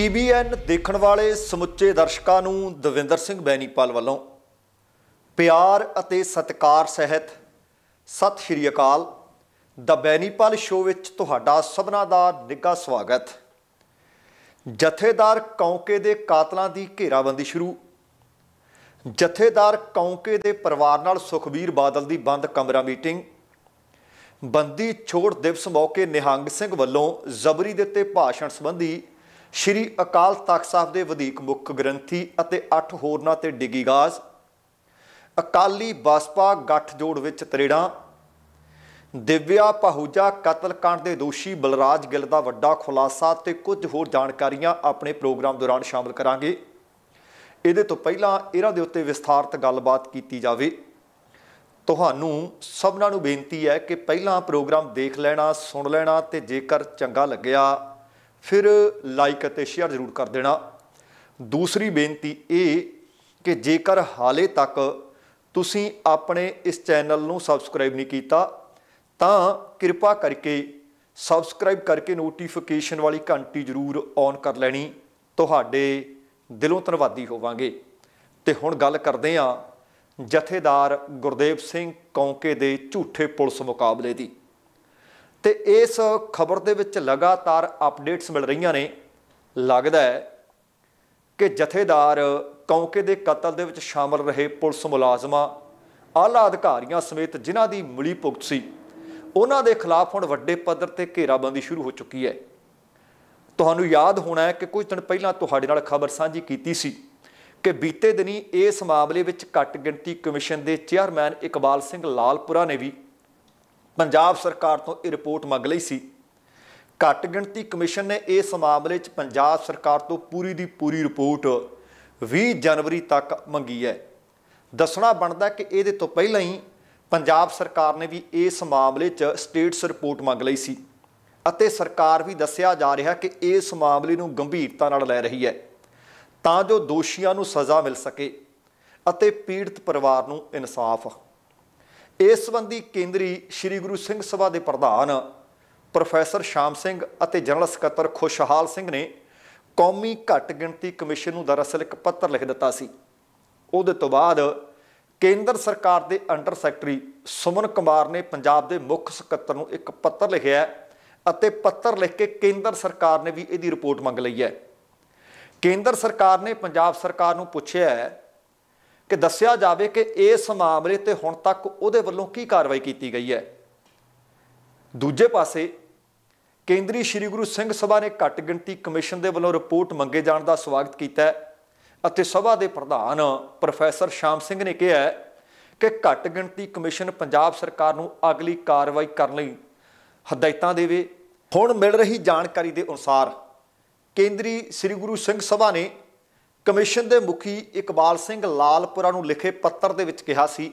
TVN ਦੇਖਣ ਵਾਲੇ ਸਮੁੱਚੇ ਦਰਸ਼ਕਾਂ ਨੂੰ ਦਵਿੰਦਰ ਸਿੰਘ ਬੈਣੀਪਾਲ ਵੱਲੋਂ ਪਿਆਰ ਅਤੇ ਸਤਿਕਾਰ ਸਹਿਤ ਸਤਿ ਸ਼੍ਰੀ ਅਕਾਲ ਦਾ ਬੈਣੀਪਾਲ ਸ਼ੋਅ ਵਿੱਚ ਤੁਹਾਡਾ ਸਭਨਾ ਦਾ ਨਿੱਘਾ ਸਵਾਗਤ ਜਥੇਦਾਰ ਕੌਂਕੇ ਦੇ ਕਾਤਲਾਂ ਦੀ ਘੇਰਾਬੰਦੀ ਸ਼ੁਰੂ ਜਥੇਦਾਰ ਕੌਂਕੇ ਦੇ ਪਰਿਵਾਰ ਨਾਲ ਸੁਖਵੀਰ ਬਾਦਲ ਦੀ ਬੰਦ ਕਮਰਾ ਮੀਟਿੰਗ ਬੰਦੀ ਛੋੜ ਦਿਵਸ ਮੌਕੇ ਨਿਹੰਗ ਸਿੰਘ ਵੱਲੋਂ ਜ਼ਬਰੀ ਦਿੱਤੇ ਭਾਸ਼ਣ ਸੰਬੰਧੀ ਸ਼੍ਰੀ ਅਕਾਲ ਤਖਤ ਸਾਹਿਬ ਦੇ ਵਧੇਕ ਮੁੱਖ ਗ੍ਰੰਥੀ ਅਤੇ 8 ਹੋਰਨਾਂ ਤੇ ਡਿਗੀਗਾਜ਼ ਅਕਾਲੀ ਬਸਪਾ ਗੱਠਜੋੜ ਵਿੱਚ ਤਰੇੜਾਂ ਦਿਵਿਆ ਪਹੂਜਾ ਕਤਲकांड ਦੇ ਦੋਸ਼ੀ ਬਲਰਾਜ ਗਿੱਲ ਦਾ ਵੱਡਾ ਖੁਲਾਸਾ ਤੇ ਕੁਝ ਹੋਰ ਜਾਣਕਾਰੀਆਂ ਆਪਣੇ ਪ੍ਰੋਗਰਾਮ ਦੌਰਾਨ ਸ਼ਾਮਲ ਕਰਾਂਗੇ ਇਹਦੇ ਤੋਂ ਪਹਿਲਾਂ ਇਹਨਾਂ ਦੇ ਉੱਤੇ ਵਿਸਥਾਰਤ ਗੱਲਬਾਤ ਕੀਤੀ ਜਾਵੇ ਤੁਹਾਨੂੰ ਸਭਨਾਂ ਨੂੰ ਬੇਨਤੀ ਹੈ ਕਿ ਪਹਿਲਾਂ ਪ੍ਰੋਗਰਾਮ ਦੇਖ ਲੈਣਾ ਸੁਣ ਲੈਣਾ ਤੇ ਜੇਕਰ ਚੰਗਾ ਲੱਗਿਆ ਫਿਰ ਲਾਈਕ ਅਤੇ ਸ਼ੇਅਰ ਜ਼ਰੂਰ ਕਰ ਦੇਣਾ ਦੂਸਰੀ ਬੇਨਤੀ ਇਹ ਕਿ ਜੇਕਰ ਹਾਲੇ ਤੱਕ ਤੁਸੀਂ ਆਪਣੇ ਇਸ ਚੈਨਲ ਨੂੰ ਸਬਸਕ੍ਰਾਈਬ ਨਹੀਂ ਕੀਤਾ ਤਾਂ ਕਿਰਪਾ ਕਰਕੇ ਸਬਸਕ੍ਰਾਈਬ ਕਰਕੇ ਨੋਟੀਫਿਕੇਸ਼ਨ ਵਾਲੀ ਘੰਟੀ ਜ਼ਰੂਰ ਔਨ ਕਰ ਲੈਣੀ ਤੁਹਾਡੇ ਦਿਲੋਂ ਧੰਨਵਾਦੀ ਹੋਵਾਂਗੇ ਤੇ ਹੁਣ ਗੱਲ ਕਰਦੇ ਹਾਂ ਜਥੇਦਾਰ ਗੁਰਦੇਵ ਸਿੰਘ ਕੌਂਕੇ ਦੇ ਝੂਠੇ ਪੁਲਿਸ ਮੁਕਾਬਲੇ ਦੀ ਤੇ ਇਸ ਖਬਰ ਦੇ ਵਿੱਚ ਲਗਾਤਾਰ ਅਪਡੇਟਸ ਮਿਲ ਰਹੀਆਂ ਨੇ ਲੱਗਦਾ ਹੈ ਕਿ ਜਥੇਦਾਰ ਕੌਂਕੇ ਦੇ ਕਤਲ ਦੇ ਵਿੱਚ ਸ਼ਾਮਲ ਰਹੇ ਪੁਲਿਸ ਮੁਲਾਜ਼ਮਾਂ ਆਲਾ ਅਧਿਕਾਰੀਆਂ ਸਮੇਤ ਜਿਨ੍ਹਾਂ ਦੀ ਮਿਲੀ ਭੁਗਤ ਸੀ ਉਹਨਾਂ ਦੇ ਖਿਲਾਫ ਹੁਣ ਵੱਡੇ ਪੱਧਰ ਤੇ ਘੇਰਾਬੰਦੀ ਸ਼ੁਰੂ ਹੋ ਚੁੱਕੀ ਹੈ ਤੁਹਾਨੂੰ ਯਾਦ ਹੋਣਾ ਹੈ ਕਿ ਕੁਝ ਦਿਨ ਪਹਿਲਾਂ ਤੁਹਾਡੇ ਨਾਲ ਖਬਰ ਸਾਂਝੀ ਕੀਤੀ ਸੀ ਕਿ ਬੀਤੇ ਦਿਨੀ ਇਸ ਮਾਮਲੇ ਵਿੱਚ ਘੱਟ ਗਿਣਤੀ ਕਮਿਸ਼ਨ ਦੇ ਚੇਅਰਮੈਨ ਇਕਬਾਲ ਸਿੰਘ ਲਾਲਪੁਰਾ ਨੇ ਵੀ ਪੰਜਾਬ ਸਰਕਾਰ ਤੋਂ ਇਹ ਰਿਪੋਰਟ ਮੰਗ ਲਈ ਸੀ ਘੱਟ ਗਿਣਤੀ ਕਮਿਸ਼ਨ ਨੇ ਇਸ ਮਾਮਲੇ 'ਚ ਪੰਜਾਬ ਸਰਕਾਰ ਤੋਂ ਪੂਰੀ ਦੀ ਪੂਰੀ ਰਿਪੋਰਟ 20 ਜਨਵਰੀ ਤੱਕ ਮੰਗੀ ਹੈ ਦੱਸਣਾ ਬਣਦਾ ਕਿ ਇਹਦੇ ਤੋਂ ਪਹਿਲਾਂ ਹੀ ਪੰਜਾਬ ਸਰਕਾਰ ਨੇ ਵੀ ਇਸ ਮਾਮਲੇ 'ਚ ਸਟੇਟਸ ਰਿਪੋਰਟ ਮੰਗ ਲਈ ਸੀ ਅਤੇ ਸਰਕਾਰ ਵੀ ਦੱਸਿਆ ਜਾ ਰਿਹਾ ਕਿ ਇਸ ਮਾਮਲੇ ਨੂੰ ਗੰਭੀਰਤਾ ਨਾਲ ਲੈ ਰਹੀ ਹੈ ਤਾਂ ਜੋ ਦੋਸ਼ੀਆਂ ਨੂੰ ਸਜ਼ਾ ਮਿਲ ਸਕੇ ਅਤੇ ਪੀੜਤ ਪਰਿਵਾਰ ਨੂੰ ਇਨਸਾਫ ਇਸ ਸੰਬੰਧੀ ਕੇਂਦਰੀ ਸ੍ਰੀ ਗੁਰੂ ਸਿੰਘ ਸਭਾ ਦੇ ਪ੍ਰਧਾਨ ਪ੍ਰੋਫੈਸਰ ਸ਼ਾਮ ਸਿੰਘ ਅਤੇ ਜਨਰਲ ਸਕੱਤਰ ਖੁਸ਼ਹਾਲ ਸਿੰਘ ਨੇ ਕੌਮੀ ਘੱਟ ਗਿਣਤੀ ਕਮਿਸ਼ਨ ਨੂੰ ਦਰਅਸਲ ਇੱਕ ਪੱਤਰ ਲਿਖ ਦਿੱਤਾ ਸੀ ਉਹਦੇ ਤੋਂ ਬਾਅਦ ਕੇਂਦਰ ਸਰਕਾਰ ਦੇ ਅੰਡਰ ਸੈਕਟਰੀ ਸੁਮਨ ਕੁਮਾਰ ਨੇ ਪੰਜਾਬ ਦੇ ਮੁੱਖ ਸਕੱਤਰ ਨੂੰ ਇੱਕ ਪੱਤਰ ਲਿਖਿਆ ਅਤੇ ਪੱਤਰ ਲਿਖ ਕੇ ਕੇਂਦਰ ਸਰਕਾਰ ਨੇ ਵੀ ਇਹਦੀ ਰਿਪੋਰਟ ਮੰਗ ਲਈ ਹੈ ਕੇਂਦਰ ਸਰਕਾਰ ਨੇ ਪੰਜਾਬ ਸਰਕਾਰ ਨੂੰ ਪੁੱਛਿਆ ਹੈ ਕਿ ਦੱਸਿਆ ਜਾਵੇ ਕਿ ਇਸ ਮਾਮਲੇ ਤੇ ਹੁਣ ਤੱਕ ਉਹਦੇ ਵੱਲੋਂ ਕੀ ਕਾਰਵਾਈ ਕੀਤੀ ਗਈ ਹੈ ਦੂਜੇ ਪਾਸੇ ਕੇਂਦਰੀ ਸ਼੍ਰੀ ਗੁਰੂ ਸਿੰਘ ਸਭਾ ਨੇ ਘੱਟ ਗਿਣਤੀ ਕਮਿਸ਼ਨ ਦੇ ਵੱਲੋਂ ਰਿਪੋਰਟ ਮੰਗੇ ਜਾਣ ਦਾ ਸਵਾਗਤ ਕੀਤਾ ਹੈ ਅਤੇ ਸਭਾ ਦੇ ਪ੍ਰਧਾਨ ਪ੍ਰੋਫੈਸਰ ਸ਼ਾਮ ਸਿੰਘ ਨੇ ਕਿਹਾ ਕਿ ਘੱਟ ਗਿਣਤੀ ਕਮਿਸ਼ਨ ਪੰਜਾਬ ਸਰਕਾਰ ਨੂੰ ਅਗਲੀ ਕਾਰਵਾਈ ਕਰਨ ਲਈ ਹਦਾਇਤਾਂ ਦੇਵੇ ਹੁਣ ਮਿਲ ਰਹੀ ਜਾਣਕਾਰੀ ਦੇ ਅਨੁਸਾਰ ਕੇਂਦਰੀ ਸ੍ਰੀ ਗੁਰੂ ਸਿੰਘ ਸਭਾ ਨੇ ਕਮਿਸ਼ਨ ਦੇ ਮੁਖੀ ਇਕਬਾਲ ਸਿੰਘ ਲਾਲਪੁਰਾ ਨੂੰ ਲਿਖੇ ਪੱਤਰ ਦੇ ਵਿੱਚ ਕਿਹਾ ਸੀ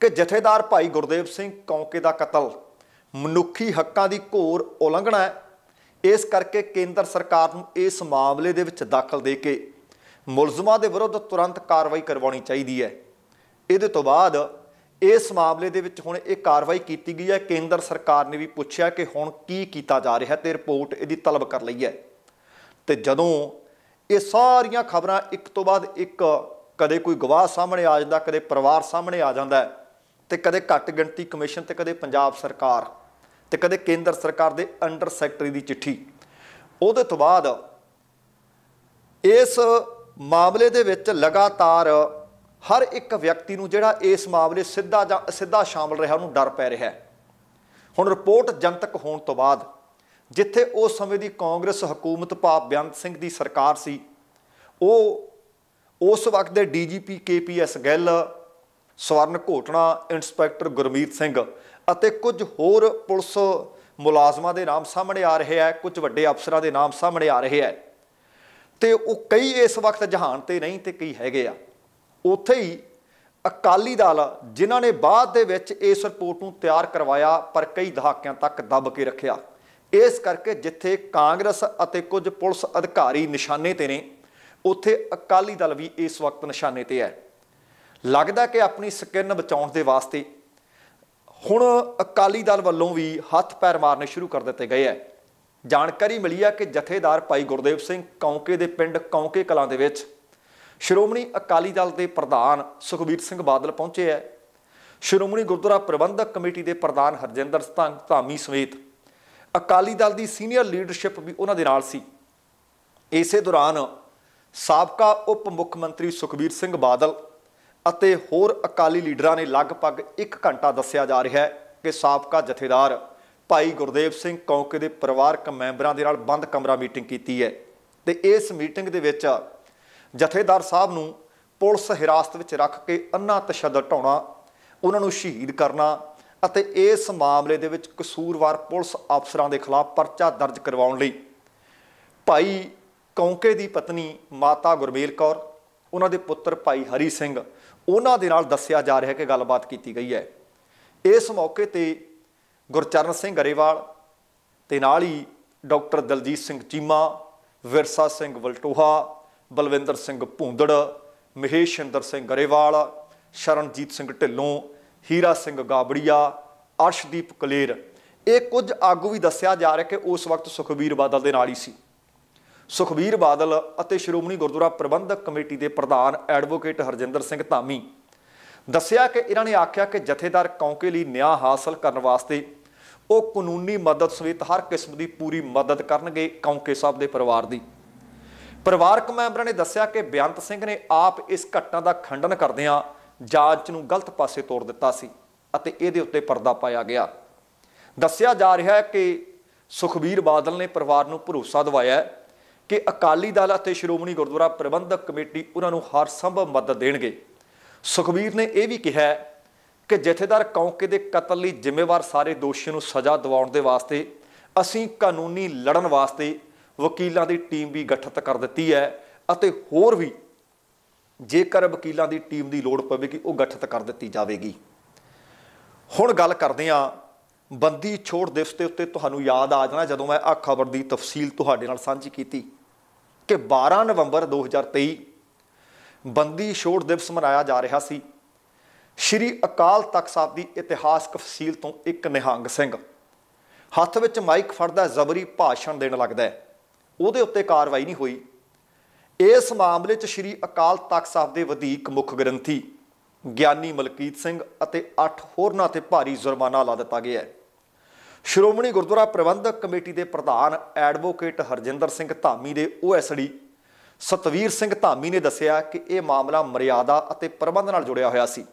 ਕਿ ਜਥੇਦਾਰ ਭਾਈ ਗੁਰਦੇਵ ਸਿੰਘ ਕੌਂਕੇ ਦਾ ਕਤਲ ਮਨੁੱਖੀ ਹੱਕਾਂ ਦੀ ਘੋਰ ਉਲੰਘਣਾ ਹੈ ਇਸ ਕਰਕੇ ਕੇਂਦਰ ਸਰਕਾਰ ਨੂੰ ਇਸ ਮਾਮਲੇ ਦੇ ਵਿੱਚ ਦਾਖਲ ਦੇ ਕੇ ਮੁਲਜ਼ਮਾਂ ਦੇ ਵਿਰੁੱਧ ਤੁਰੰਤ ਕਾਰਵਾਈ ਕਰਵਾਉਣੀ ਚਾਹੀਦੀ ਹੈ ਇਹਦੇ ਤੋਂ ਬਾਅਦ ਇਸ ਮਾਮਲੇ ਦੇ ਵਿੱਚ ਹੁਣ ਇਹ ਕਾਰਵਾਈ ਕੀਤੀ ਗਈ ਹੈ ਕੇਂਦਰ ਸਰਕਾਰ ਨੇ ਵੀ ਪੁੱਛਿਆ ਕਿ ਹੁਣ ਕੀ ਕੀਤਾ ਜਾ ਰਿਹਾ ਤੇ ਰਿਪੋਰਟ ਇਹਦੀ ਤਲਬ ਕਰ ਲਈ ਹੈ ਤੇ ਜਦੋਂ ਇਹ ਸਾਰੀਆਂ ਖਬਰਾਂ ਇੱਕ ਤੋਂ ਬਾਅਦ ਇੱਕ ਕਦੇ ਕੋਈ ਗਵਾਹ ਸਾਹਮਣੇ ਆ ਜਾਂਦਾ ਕਦੇ ਪਰਿਵਾਰ ਸਾਹਮਣੇ ਆ ਜਾਂਦਾ ਤੇ ਕਦੇ ਘੱਟ ਗਿਣਤੀ ਕਮਿਸ਼ਨ ਤੇ ਕਦੇ ਪੰਜਾਬ ਸਰਕਾਰ ਤੇ ਕਦੇ ਕੇਂਦਰ ਸਰਕਾਰ ਦੇ ਅੰਡਰ ਸੈਕਟਰੀ ਦੀ ਚਿੱਠੀ ਉਹਦੇ ਤੋਂ ਬਾਅਦ ਇਸ ਮਾਮਲੇ ਦੇ ਵਿੱਚ ਲਗਾਤਾਰ ਹਰ ਇੱਕ ਵਿਅਕਤੀ ਨੂੰ ਜਿਹੜਾ ਇਸ ਮਾਮਲੇ ਸਿੱਧਾ ਜਾਂ ਅਸਿੱਧਾ ਸ਼ਾਮਲ ਰਿਹਾ ਉਹਨੂੰ ਡਰ ਪੈ ਰਿਹਾ ਹੁਣ ਰਿਪੋਰਟ ਜਨਤਕ ਹੋਣ ਤੋਂ ਬਾਅਦ ਜਿੱਥੇ ਉਸ ਸਮੇਂ ਦੀ ਕਾਂਗਰਸ ਹਕੂਮਤ ਭਾਵ ਬਿਆੰਤ ਸਿੰਘ ਦੀ ਸਰਕਾਰ ਸੀ ਉਹ ਉਸ ਵਕਤ ਦੇ DGP KPS Gill Swaran Ghotna inspector Gurmeet Singh ਅਤੇ ਕੁਝ ਹੋਰ ਪੁਲਿਸ ਮੁਲਾਜ਼ਮਾਂ ਦੇ ਨਾਮ ਸਾਹਮਣੇ ਆ ਰਹੇ ਹੈ ਕੁਝ ਵੱਡੇ ਅਫਸਰਾਂ ਦੇ ਨਾਮ ਸਾਹਮਣੇ ਆ ਰਹੇ ਹੈ ਤੇ ਉਹ ਕਈ ਇਸ ਵਕਤ ਜਹਾਨ ਤੇ ਨਹੀਂ ਤੇ ਕਈ ਹੈਗੇ ਆ ਉੱਥੇ ਹੀ ਅਕਾਲੀ ਦਲ ਜਿਨ੍ਹਾਂ ਨੇ ਬਾਅਦ ਦੇ ਵਿੱਚ ਇਸ ਰਿਪੋਰਟ ਨੂੰ ਤਿਆਰ ਕਰਵਾਇਆ ਪਰ ਕਈ ਦਹਾਕਿਆਂ ਤੱਕ ਦਬ ਕੇ ਰੱਖਿਆ ਇਸ ਕਰਕੇ ਜਿੱਥੇ ਕਾਂਗਰਸ ਅਤੇ ਕੁਝ ਪੁਲਿਸ ਅਧਿਕਾਰੀ ਨਿਸ਼ਾਨੇ ਤੇ ਨੇ ਉੱਥੇ ਅਕਾਲੀ ਦਲ ਵੀ ਇਸ ਵਕਤ ਨਿਸ਼ਾਨੇ ਤੇ ਹੈ ਲੱਗਦਾ ਕਿ ਆਪਣੀ ਸਕਿਨ ਬਚਾਉਣ ਦੇ ਵਾਸਤੇ ਹੁਣ ਅਕਾਲੀ ਦਲ ਵੱਲੋਂ ਵੀ ਹੱਥ ਪੈਰ ਮਾਰਨੇ ਸ਼ੁਰੂ ਕਰ ਦਿੱਤੇ ਗਏ ਹੈ ਜਾਣਕਾਰੀ ਮਿਲੀ ਹੈ ਕਿ ਜਥੇਦਾਰ ਭਾਈ ਗੁਰਦੇਵ ਸਿੰਘ ਕੌਂਕੇ ਦੇ ਪਿੰਡ ਕੌਂਕੇ ਕਲਾਂ ਦੇ ਵਿੱਚ ਸ਼੍ਰੋਮਣੀ ਅਕਾਲੀ ਦਲ ਦੇ ਪ੍ਰਧਾਨ ਸੁਖਬੀਰ ਸਿੰਘ ਬਾਦਲ ਪਹੁੰਚੇ ਹੈ ਸ਼੍ਰੋਮਣੀ ਗੁਰਦੁਆਰਾ ਪ੍ਰਬੰਧਕ ਕਮੇਟੀ ਦੇ ਪ੍ਰਧਾਨ ਹਰਜਿੰਦਰ ਸਿੰਘ ਧਾਮੀ ਸਮੇਤ ਅਕਾਲੀ ਦਲ ਦੀ ਸੀਨੀਅਰ ਲੀਡਰਸ਼ਿਪ ਵੀ ਉਹਨਾਂ ਦੇ ਨਾਲ ਸੀ ਇਸੇ ਦੌਰਾਨ ਸਾਬਕਾ ਉਪ ਮੁੱਖ ਮੰਤਰੀ ਸੁਖਬੀਰ ਸਿੰਘ ਬਾਦਲ ਅਤੇ ਹੋਰ ਅਕਾਲੀ ਲੀਡਰਾਂ ਨੇ ਲਗਭਗ 1 ਘੰਟਾ ਦੱਸਿਆ ਜਾ ਰਿਹਾ ਹੈ ਕਿ ਸਾਬਕਾ ਜਥੇਦਾਰ ਭਾਈ ਗੁਰਦੇਵ ਸਿੰਘ ਕੌਂਕੇ ਦੇ ਪਰਿਵਾਰਕ ਮੈਂਬਰਾਂ ਦੇ ਨਾਲ ਬੰਦ ਕਮਰਾ ਮੀਟਿੰਗ ਕੀਤੀ ਹੈ ਤੇ ਇਸ ਮੀਟਿੰਗ ਦੇ ਵਿੱਚ ਜਥੇਦਾਰ ਸਾਹਿਬ ਨੂੰ ਪੁਲਿਸ ਹਿਰਾਸਤ ਵਿੱਚ ਰੱਖ ਕੇ ਅੰਨਾ ਤਸ਼ੱਦਦ ਢਾਉਣਾ ਉਹਨਾਂ ਨੂੰ ਸ਼ਹੀਦ ਕਰਨਾ ਅਤੇ ਇਸ ਮਾਮਲੇ ਦੇ ਵਿੱਚ ਕਸੂਰਵਾਰ ਪੁਲਿਸ ਅਫਸਰਾਂ ਦੇ ਖਿਲਾਫ ਪਰਚਾ ਦਰਜ ਕਰਵਾਉਣ ਲਈ ਭਾਈ ਕੌਂਕੇ ਦੀ ਪਤਨੀ ਮਾਤਾ ਗੁਰਮੇਲ ਕੌਰ ਉਹਨਾਂ ਦੇ ਪੁੱਤਰ ਭਾਈ ਹਰੀ ਸਿੰਘ ਉਹਨਾਂ ਦੇ ਨਾਲ ਦੱਸਿਆ ਜਾ ਰਿਹਾ ਕਿ ਗੱਲਬਾਤ ਕੀਤੀ ਗਈ ਹੈ ਇਸ ਮੌਕੇ ਤੇ ਗੁਰਚਰਨ ਸਿੰਘ ਗਰੇਵਾਲ ਤੇ ਨਾਲ ਹੀ ਡਾਕਟਰ ਦਲਜੀਤ ਸਿੰਘ ਚੀਮਾ ਵਿਰਸਾ ਸਿੰਘ ਵਲਟੋਹਾ ਬਲਵਿੰਦਰ ਸਿੰਘ ਭੂੰਦੜ ਮਹੇਸ਼ਿੰਦਰ ਸਿੰਘ ਗਰੇਵਾਲ ਸ਼ਰਨਜੀਤ ਸਿੰਘ ਢਿੱਲੋਂ ਹੀਰਾ ਸਿੰਘ ਗਾਬੜੀਆ ਅਰਸ਼ਦੀਪ ਕਲੇਰ ਇਹ ਕੁਝ ਆਗੂ ਵੀ ਦੱਸਿਆ ਜਾ ਰਿਹਾ ਕਿ ਉਸ ਵਕਤ ਸੁਖਬੀਰ ਬਾਦਲ ਦੇ ਨਾਲ ਹੀ ਸੀ ਸੁਖਬੀਰ ਬਾਦਲ ਅਤੇ ਸ਼੍ਰੋਮਣੀ ਗੁਰਦੁਆਰਾ ਪ੍ਰਬੰਧਕ ਕਮੇਟੀ ਦੇ ਪ੍ਰਧਾਨ ਐਡਵੋਕੇਟ ਹਰਜਿੰਦਰ ਸਿੰਘ ਧਾਮੀ ਦੱਸਿਆ ਕਿ ਇਹਨਾਂ ਨੇ ਆਖਿਆ ਕਿ ਜਥੇਦਾਰ ਕੌਂਕੇ ਲਈ ਨਿਆਂ ਹਾਸਲ ਕਰਨ ਵਾਸਤੇ ਉਹ ਕਾਨੂੰਨੀ ਮਦਦ ਸਮੇਤ ਹਰ ਕਿਸਮ ਦੀ ਪੂਰੀ ਮਦਦ ਕਰਨਗੇ ਕੌਂਕੇ ਸਾਹਿਬ ਦੇ ਪਰਿਵਾਰ ਦੀ ਪਰਿਵਾਰਕ ਮੈਂਬਰਾਂ ਨੇ ਦੱਸਿਆ ਕਿ ਬਿਆੰਤ ਸਿੰਘ ਨੇ ਆਪ ਇਸ ਘਟਨਾ ਦਾ ਖੰਡਨ ਕਰਦਿਆਂ ਜਾਂਚ ਨੂੰ ਗਲਤ ਪਾਸੇ ਤੋਰ ਦਿੱਤਾ ਸੀ ਅਤੇ ਇਹਦੇ ਉੱਤੇ ਪਰਦਾ ਪਾਇਆ ਗਿਆ ਦੱਸਿਆ ਜਾ ਰਿਹਾ ਹੈ ਕਿ ਸੁਖਬੀਰ ਬਾਦਲ ਨੇ ਪਰਿਵਾਰ ਨੂੰ ਭਰੋਸਾ ਦਿਵਾਇਆ ਕਿ ਅਕਾਲੀ ਦਲ ਅਤੇ ਸ਼੍ਰੋਮਣੀ ਗੁਰਦੁਆਰਾ ਪ੍ਰਬੰਧਕ ਕਮੇਟੀ ਉਹਨਾਂ ਨੂੰ ਹਰ ਸੰਭਵ ਮਦਦ ਦੇਣਗੇ ਸੁਖਬੀਰ ਨੇ ਇਹ ਵੀ ਕਿਹਾ ਕਿ ਜਥੇਦਾਰ ਕੌਂਕੇ ਦੇ ਕਤਲ ਲਈ ਜ਼ਿੰਮੇਵਾਰ ਸਾਰੇ ਦੋਸ਼ੀਆਂ ਨੂੰ ਸਜ਼ਾ ਦਿਵਾਉਣ ਦੇ ਵਾਸਤੇ ਅਸੀਂ ਕਾਨੂੰਨੀ ਲੜਨ ਵਾਸਤੇ ਵਕੀਲਾਂ ਦੀ ਟੀਮ ਵੀ ਗਠਿਤ ਕਰ ਦਿੱਤੀ ਹੈ ਅਤੇ ਹੋਰ ਵੀ ਜੇਕਰ ਵਕੀਲਾਂ ਦੀ ਟੀਮ ਦੀ ਲੋੜ ਪਵੇਗੀ ਉਹ ਗਠਿਤ ਕਰ ਦਿੱਤੀ ਜਾਵੇਗੀ ਹੁਣ ਗੱਲ ਕਰਦੇ ਆ ਬੰਦੀ ਛੋੜ ਦਿਵਸ ਦੇ ਉੱਤੇ ਤੁਹਾਨੂੰ ਯਾਦ ਆ ਜਾਣਾ ਜਦੋਂ ਮੈਂ ਆ ਖਬਰ ਦੀ ਤਫਸੀਲ ਤੁਹਾਡੇ ਨਾਲ ਸਾਂਝੀ ਕੀਤੀ ਕਿ 12 ਨਵੰਬਰ 2023 ਬੰਦੀ ਛੋੜ ਦਿਵਸ ਮਨਾਇਆ ਜਾ ਰਿਹਾ ਸੀ ਸ਼੍ਰੀ ਅਕਾਲ ਤਖਤ ਸਾਹਿਬ ਦੀ ਇਤਿਹਾਸਕ ਫਸੀਲ ਤੋਂ ਇੱਕ ਨਿਹੰਗ ਸਿੰਘ ਹੱਥ ਵਿੱਚ ਮਾਈਕ ਫੜਦਾ ਜ਼ਬਰੀ ਭਾਸ਼ਣ ਦੇਣ ਲੱਗਦਾ ਉਹਦੇ ਉੱਤੇ ਕਾਰਵਾਈ ਨਹੀਂ ਹੋਈ ਇਸ ਮਾਮਲੇ 'ਚ ਸ੍ਰੀ ਅਕਾਲ ਤਖਤ ਸਾਹਿਬ ਦੇ ਵਧੀਕ ਮੁੱਖ ਗ੍ਰੰਥੀ ਗਿਆਨੀ ਮਲਕੀਤ ਸਿੰਘ ਅਤੇ 8 ਹੋਰਨਾਂ ਤੇ ਭਾਰੀ ਜੁਰਮਾਨਾ ਲਾ ਦਿੱਤਾ ਗਿਆ ਹੈ ਸ਼੍ਰੋਮਣੀ ਗੁਰਦੁਆਰਾ ਪ੍ਰਬੰਧਕ ਕਮੇਟੀ ਦੇ ਪ੍ਰਧਾਨ ਐਡਵੋਕੇਟ ਹਰਜਿੰਦਰ ਸਿੰਘ ਧਾਮੀ ਦੇ ਓਐਸਡੀ ਸਤਵੀਰ ਸਿੰਘ ਧਾਮੀ ਨੇ ਦੱਸਿਆ ਕਿ ਇਹ ਮਾਮਲਾ ਮਰਿਆਦਾ ਅਤੇ ਪ੍ਰਬੰਧ ਨਾਲ ਜੁੜਿਆ ਹੋਇਆ ਸੀ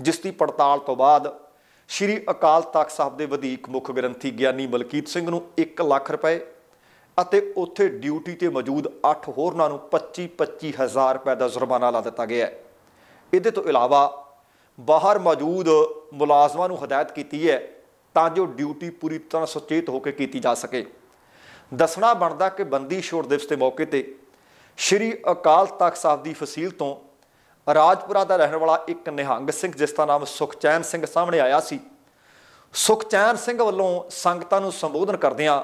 ਜਿਸ ਦੀ ਪੜਤਾਲ ਤੋਂ ਬਾਅਦ ਸ਼੍ਰੀ ਅਕਾਲ ਤਖਤ ਸਾਹਿਬ ਦੇ ਵਧੀਕ ਮੁੱਖ ਗ੍ਰੰਥੀ ਗਿਆਨੀ ਮਲਕੀਤ ਸਿੰਘ ਨੂੰ 1 ਲੱਖ ਰੁਪਏ ਅਤੇ ਉੱਥੇ ਡਿਊਟੀ ਤੇ ਮੌਜੂਦ 8 ਹੋਰਨਾਂ ਨੂੰ 25-25000 ਰੁਪਏ ਦਾ ਜ਼ੁਰਮਾਨਾ ਲਾ ਦਿੱਤਾ ਗਿਆ ਹੈ ਇਹਦੇ ਤੋਂ ਇਲਾਵਾ ਬਾਹਰ ਮੌਜੂਦ ਮੁਲਾਜ਼ਮਾਂ ਨੂੰ ਹਦਾਇਤ ਕੀਤੀ ਹੈ ਤਾਂ ਜੋ ਡਿਊਟੀ ਪੂਰੀ ਤਰ੍ਹਾਂ ਸੁਚੇਤ ਹੋ ਕੇ ਕੀਤੀ ਜਾ ਸਕੇ ਦੱਸਣਾ ਬਣਦਾ ਕਿ ਬੰਦੀ ਛੋੜ ਦਿਵਸ ਦੇ ਮੌਕੇ ਤੇ ਸ਼੍ਰੀ ਅਕਾਲ ਤਖਤ ਸਾਹਿਬ ਦੀ ਫਸੀਲ ਤੋਂ ਰਾਜਪੁਰਾ ਦਾ ਰਹਿਣ ਵਾਲਾ ਇੱਕ ਨਿਹੰਗ ਸਿੰਘ ਜਿਸ ਦਾ ਨਾਮ ਸੁਖਚੈਨ ਸਿੰਘ ਸਾਹਮਣੇ ਆਇਆ ਸੀ ਸੁਖਚੈਨ ਸਿੰਘ ਵੱਲੋਂ ਸੰਗਤਾਂ ਨੂੰ ਸੰਬੋਧਨ ਕਰਦਿਆਂ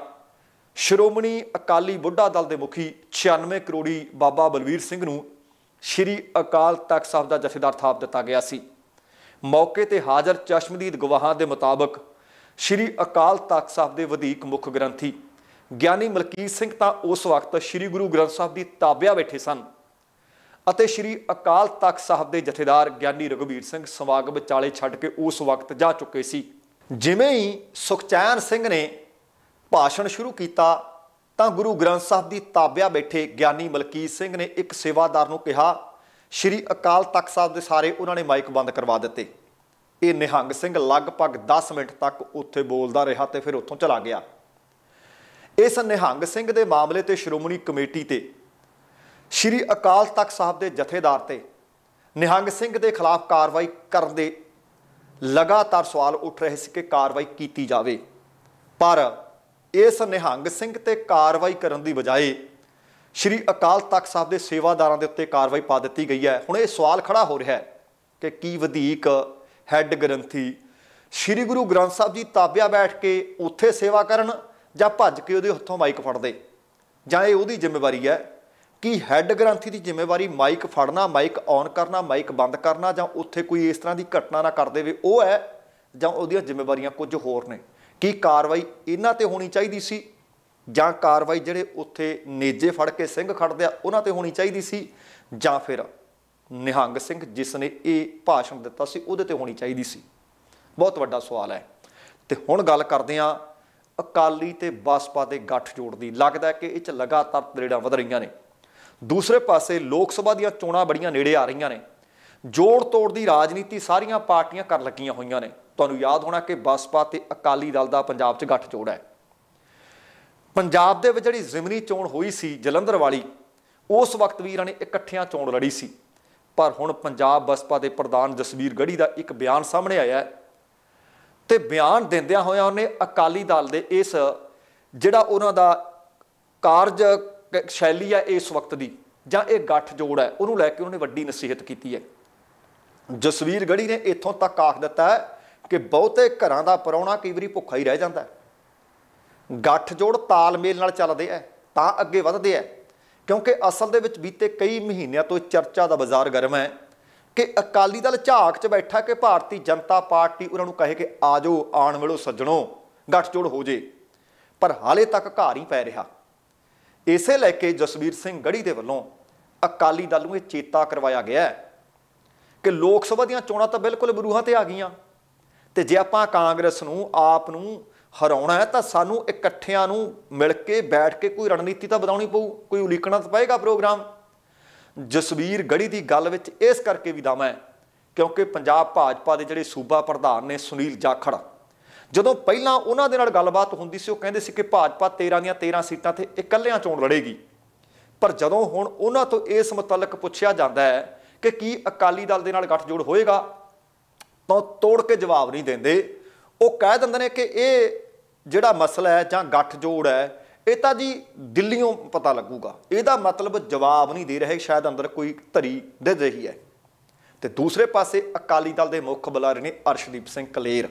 ਸ਼੍ਰੋਮਣੀ ਅਕਾਲੀ ਬੁੱਢਾ ਦਲ ਦੇ ਮੁਖੀ 96 ਕਰੋੜੀ ਬਾਬਾ ਬਲਵੀਰ ਸਿੰਘ ਨੂੰ ਸ਼੍ਰੀ ਅਕਾਲ ਤਖਤ ਸਾਹਿਬ ਦਾ ਜਥੇਦਾਰ ਥਾਪ ਦਿੱਤਾ ਗਿਆ ਸੀ ਮੌਕੇ ਤੇ ਹਾਜ਼ਰ ਚਸ਼ਮਦੀਦ ਗਵਾਹਾਂ ਦੇ ਮੁਤਾਬਕ ਸ਼੍ਰੀ ਅਕਾਲ ਤਖਤ ਸਾਹਿਬ ਦੇ ਵਧੀਕ ਮੁੱਖ ਗ੍ਰੰਥੀ ਗਿਆਨੀ ਮਲਕੀਤ ਸਿੰਘ ਤਾਂ ਉਸ ਵਕਤ ਸ਼੍ਰੀ ਗੁਰੂ ਗ੍ਰੰਥ ਸਾਹਿਬ ਦੀ ਤਾਬਿਆ ਬੈਠੇ ਸਨ ਅਤੇ ਸ਼੍ਰੀ ਅਕਾਲ ਤਖਤ ਸਾਹਿਬ ਦੇ ਜਥੇਦਾਰ ਗਿਆਨੀ ਰਗਵੀਰ ਸਿੰਘ ਸਵਾਗਤ ਵਿਚਾਲੇ ਛੱਡ ਕੇ ਉਸ ਵਕਤ ਜਾ ਚੁੱਕੇ ਸੀ ਜਿਵੇਂ ਹੀ ਸੁਖਚੈਨ ਸਿੰਘ ਨੇ ਭਾਸ਼ਣ ਸ਼ੁਰੂ ਕੀਤਾ ਤਾਂ ਗੁਰੂ ਗ੍ਰੰਥ ਸਾਹਿਬ ਦੀ ਤਾਬਿਆ ਬੈਠੇ ਗਿਆਨੀ ਮਲਕੀਤ ਸਿੰਘ ਨੇ ਇੱਕ ਸੇਵਾਦਾਰ ਨੂੰ ਕਿਹਾ ਸ਼੍ਰੀ ਅਕਾਲ ਤਖਤ ਸਾਹਿਬ ਦੇ ਸਾਰੇ ਉਹਨਾਂ ਨੇ ਮਾਈਕ ਬੰਦ ਕਰਵਾ ਦਿੱਤੇ ਇਹ ਨਿਹੰਗ ਸਿੰਘ ਲਗਭਗ 10 ਮਿੰਟ ਤੱਕ ਉੱਥੇ ਬੋਲਦਾ ਰਿਹਾ ਤੇ ਫਿਰ ਉੱਥੋਂ ਚਲਾ ਗਿਆ ਇਸ ਨਿਹੰਗ ਸਿੰਘ ਦੇ ਮਾਮਲੇ ਤੇ ਸ਼੍ਰੋਮਣੀ ਕਮੇਟੀ ਤੇ ਸ਼੍ਰੀ ਅਕਾਲ ਤਖਤ ਸਾਹਿਬ ਦੇ ਜਥੇਦਾਰ ਤੇ ਨਿਹੰਗ ਸਿੰਘ ਦੇ ਖਿਲਾਫ ਕਾਰਵਾਈ ਕਰਨ ਦੇ ਲਗਾਤਾਰ ਸਵਾਲ ਉੱਠ ਰਹੇ ਸੀ ਕਿ ਕਾਰਵਾਈ ਕੀਤੀ ਜਾਵੇ ਪਰ ਇਸ ਨਿਹੰਗ ਸਿੰਘ ਤੇ ਕਾਰਵਾਈ ਕਰਨ ਦੀ ਬਜਾਏ ਸ਼੍ਰੀ ਅਕਾਲ ਤਖਤ ਸਾਹਿਬ ਦੇ ਸੇਵਾਦਾਰਾਂ ਦੇ ਉੱਤੇ ਕਾਰਵਾਈ ਪਾ ਦਿੱਤੀ ਗਈ ਹੈ ਹੁਣ ਇਹ ਸਵਾਲ ਖੜਾ ਹੋ ਰਿਹਾ ਹੈ ਕਿ ਕੀ ਵਧੇਕ ਹੈੱਡ ਗ੍ਰੰਥੀ ਸ਼੍ਰੀ ਗੁਰੂ ਗ੍ਰੰਥ ਸਾਹਿਬ ਜੀ ਤਾਬਿਆ ਬੈਠ ਕੇ ਉੱਥੇ ਸੇਵਾ ਕਰਨ ਜਾਂ ਭੱਜ ਕੇ ਉਹਦੇ ਹੱਥੋਂ ਮਾਈਕ ਫੜਦੇ ਜਾਂ ਇਹ ਉਹਦੀ ਜ਼ਿੰਮੇਵਾਰੀ ਹੈ ਕਿ ਹੈੱਡ ਗ੍ਰੰਥੀ ਦੀ ਜ਼ਿੰਮੇਵਾਰੀ ਮਾਈਕ ਫੜਨਾ ਮਾਈਕ ਔਨ ਕਰਨਾ ਮਾਈਕ ਬੰਦ ਕਰਨਾ ਜਾਂ ਉੱਥੇ ਕੋਈ ਇਸ ਤਰ੍ਹਾਂ ਦੀ ਘਟਨਾ ਨਾ ਕਰ ਦੇਵੇ ਉਹ ਹੈ ਜਾਂ ਉਹਦੀਆਂ ਜ਼ਿੰਮੇਵਾਰੀਆਂ ਕੁਝ ਹੋਰ ਨੇ ਕੀ ਕਾਰਵਾਈ ਇਹਨਾਂ ਤੇ ਹੋਣੀ ਚਾਹੀਦੀ ਸੀ ਜਾਂ ਕਾਰਵਾਈ ਜਿਹੜੇ ਉੱਥੇ ਨੇਜੇ ਫੜ ਕੇ ਸਿੰਘ ਖੜਦੇ ਆ ਉਹਨਾਂ ਤੇ ਹੋਣੀ ਚਾਹੀਦੀ ਸੀ ਜਾਂ ਫਿਰ ਨਿਹੰਗ ਸਿੰਘ ਜਿਸ ਨੇ ਇਹ ਭਾਸ਼ਣ ਦਿੱਤਾ ਸੀ ਉਹਦੇ ਤੇ ਹੋਣੀ ਚਾਹੀਦੀ ਸੀ ਬਹੁਤ ਵੱਡਾ ਸਵਾਲ ਹੈ ਤੇ ਹੁਣ ਗੱਲ ਕਰਦੇ ਆ ਅਕਾਲੀ ਤੇ ਬਸਪਾ ਦੇ ਗੱਠ ਜੋੜ ਦੀ ਲੱਗਦਾ ਕਿ ਇਹ ਚ ਲਗਾਤਾਰ ਤਰੇੜਾਂ ਵਧ ਰਹੀਆਂ ਨੇ ਦੂਸਰੇ ਪਾਸੇ ਲੋਕ ਸਭਾ ਦੀਆਂ ਚੋਣਾਂ ਬੜੀਆਂ ਨੇੜੇ ਆ ਰਹੀਆਂ ਨੇ ਜੋੜ ਤੋੜ ਦੀ ਰਾਜਨੀਤੀ ਸਾਰੀਆਂ ਪਾਰਟੀਆਂ ਕਰ ਲੱਗੀਆਂ ਹੋਈਆਂ ਨੇ ਤੁਹਾਨੂੰ ਯਾਦ ਹੋਣਾ ਕਿ ਬਸਪਾ ਤੇ ਅਕਾਲੀ ਦਲ ਦਾ ਪੰਜਾਬ 'ਚ ਗੱਠ ਜੋੜ ਹੈ ਪੰਜਾਬ ਦੇ ਵਿੱਚ ਜਿਹੜੀ ਜ਼ਿਮਨੀ ਚੋਣ ਹੋਈ ਸੀ ਜਲੰਧਰ ਵਾਲੀ ਉਸ ਵਕਤ ਵੀ ਇਹਨਾਂ ਨੇ ਇਕੱਠਿਆਂ ਚੋਣ ਲੜੀ ਸੀ ਪਰ ਹੁਣ ਪੰਜਾਬ ਬਸਪਾ ਦੇ ਪ੍ਰਧਾਨ ਜਸਵੀਰ ਗੜੀ ਦਾ ਇੱਕ ਬਿਆਨ ਸਾਹਮਣੇ ਆਇਆ ਤੇ ਬਿਆਨ ਦਿੰਦਿਆਂ ਹੋਇਆਂ ਉਹਨੇ ਅਕਾਲੀ ਦਲ ਦੇ ਇਸ ਜਿਹੜਾ ਉਹਨਾਂ ਦਾ ਕਾਰਜ ਸ਼ੈਲੀ ਹੈ ਇਸ ਵਕਤ ਦੀ ਜਾਂ ਇਹ ਗੱਠ ਜੋੜ ਹੈ ਉਹਨੂੰ ਲੈ ਕੇ ਉਹਨੇ ਵੱਡੀ ਨਸੀਹਤ ਕੀਤੀ ਹੈ ਜਸਵੀਰ ਗੜੀ ਨੇ ਇੱਥੋਂ ਤੱਕ ਆਖ ਦਿੱਤਾ ਹੈ ਕਿ ਬਹੁਤੇ ਘਰਾਂ ਦਾ ਪਰੌਣਾ ਕਈ ਵਾਰੀ ਭੁੱਖਾ ਹੀ ਰਹਿ ਜਾਂਦਾ ਗੱਠ ਜੋੜ ਤਾਲਮੇਲ ਨਾਲ ਚੱਲਦੇ ਐ ਤਾਂ ਅੱਗੇ ਵਧਦੇ ਐ ਕਿਉਂਕਿ ਅਸਲ ਦੇ ਵਿੱਚ ਬੀਤੇ ਕਈ ਮਹੀਨਿਆਂ ਤੋਂ ਚਰਚਾ ਦਾ ਬਾਜ਼ਾਰ ਗਰਮ ਹੈ ਕਿ ਅਕਾਲੀ ਦਲ ਝਾਕ 'ਚ ਬੈਠਾ ਕਿ ਭਾਰਤੀ ਜਨਤਾ ਪਾਰਟੀ ਉਹਨਾਂ ਨੂੰ ਕਹੇ ਕਿ ਆਜੋ ਆਣ ਵੇਲੋ ਸੱਜਣੋ ਗੱਠ ਜੋੜ ਹੋ ਜੇ ਪਰ ਹਾਲੇ ਤੱਕ ਘਾਰ ਹੀ ਪੈ ਰਿਹਾ ਇਸੇ ਲੈ ਕੇ ਜਸਵੀਰ ਸਿੰਘ ਗੜੀ ਦੇ ਵੱਲੋਂ ਅਕਾਲੀ ਦਲ ਨੂੰ ਇਹ ਚੇਤਾ ਕਰਵਾਇਆ ਗਿਆ ਕਿ ਲੋਕ ਸਭਾ ਦੀਆਂ ਚੋਣਾਂ ਤਾਂ ਬਿਲਕੁਲ ਬਰੂਹਾਂ ਤੇ ਆ ਗਈਆਂ ਤੇ ਜੇ ਆਪਾਂ ਕਾਂਗਰਸ ਨੂੰ ਆਪ ਨੂੰ ਹਰਾਉਣਾ ਹੈ ਤਾਂ ਸਾਨੂੰ ਇਕੱਠਿਆਂ ਨੂੰ ਮਿਲ ਕੇ ਬੈਠ ਕੇ ਕੋਈ ਰਣਨੀਤੀ ਤਾਂ ਬਣਾਉਣੀ ਪਊ ਕੋਈ ਉਲੀਕਣਾ ਤਾਂ ਪਏਗਾ ਪ੍ਰੋਗਰਾਮ ਜਸਵੀਰ ਗੜੀ ਦੀ ਗੱਲ ਵਿੱਚ ਇਸ ਕਰਕੇ ਵੀ ਦਮ ਹੈ ਕਿਉਂਕਿ ਪੰਜਾਬ ਭਾਜਪਾ ਦੇ ਜਿਹੜੇ ਸੂਬਾ ਪ੍ਰਧਾਨ ਨੇ ਸੁਨੀਲ ਜਾਖੜ ਜਦੋਂ ਪਹਿਲਾਂ ਉਹਨਾਂ ਦੇ ਨਾਲ ਗੱਲਬਾਤ ਹੁੰਦੀ ਸੀ ਉਹ ਕਹਿੰਦੇ ਸੀ ਕਿ ਭਾਜਪਾ 13 ਦੀਆਂ 13 ਸੀਟਾਂ ਤੇ ਇਕੱਲਿਆਂ ਚੋਣ ਲੜੇਗੀ ਪਰ ਜਦੋਂ ਹੁਣ ਉਹਨਾਂ ਤੋਂ ਇਸ ਮੁਤਲਕ ਪੁੱਛਿਆ ਜਾਂਦਾ ਹੈ ਕਿ ਕੀ ਅਕਾਲੀ ਦਲ ਦੇ ਨਾਲ ਗੱਠਜੋੜ ਹੋਏਗਾ ਤਾਂ ਤੋੜ ਕੇ ਜਵਾਬ ਨਹੀਂ ਦਿੰਦੇ ਉਹ ਕਹਿ ਦਿੰਦੇ ਨੇ ਕਿ ਇਹ ਜਿਹੜਾ ਮਸਲਾ ਹੈ ਜਾਂ ਗੱਠ ਜੋੜ ਹੈ ਇਹ ਤਾਂ ਜੀ ਦਿੱਲੀੋਂ ਪਤਾ ਲੱਗੂਗਾ ਇਹਦਾ ਮਤਲਬ ਜਵਾਬ ਨਹੀਂ ਦੇ ਰਹੇ ਸ਼ਾਇਦ ਅੰਦਰ ਕੋਈ ਧਰੀ ਦੇ ਰਹੀ ਹੈ ਤੇ ਦੂਸਰੇ ਪਾਸੇ ਅਕਾਲੀ ਦਲ ਦੇ ਮੁੱਖ ਬੁਲਾਰੇ ਨੇ ਅਰਸ਼ਦੀਪ ਸਿੰਘ ਕਲੇਰ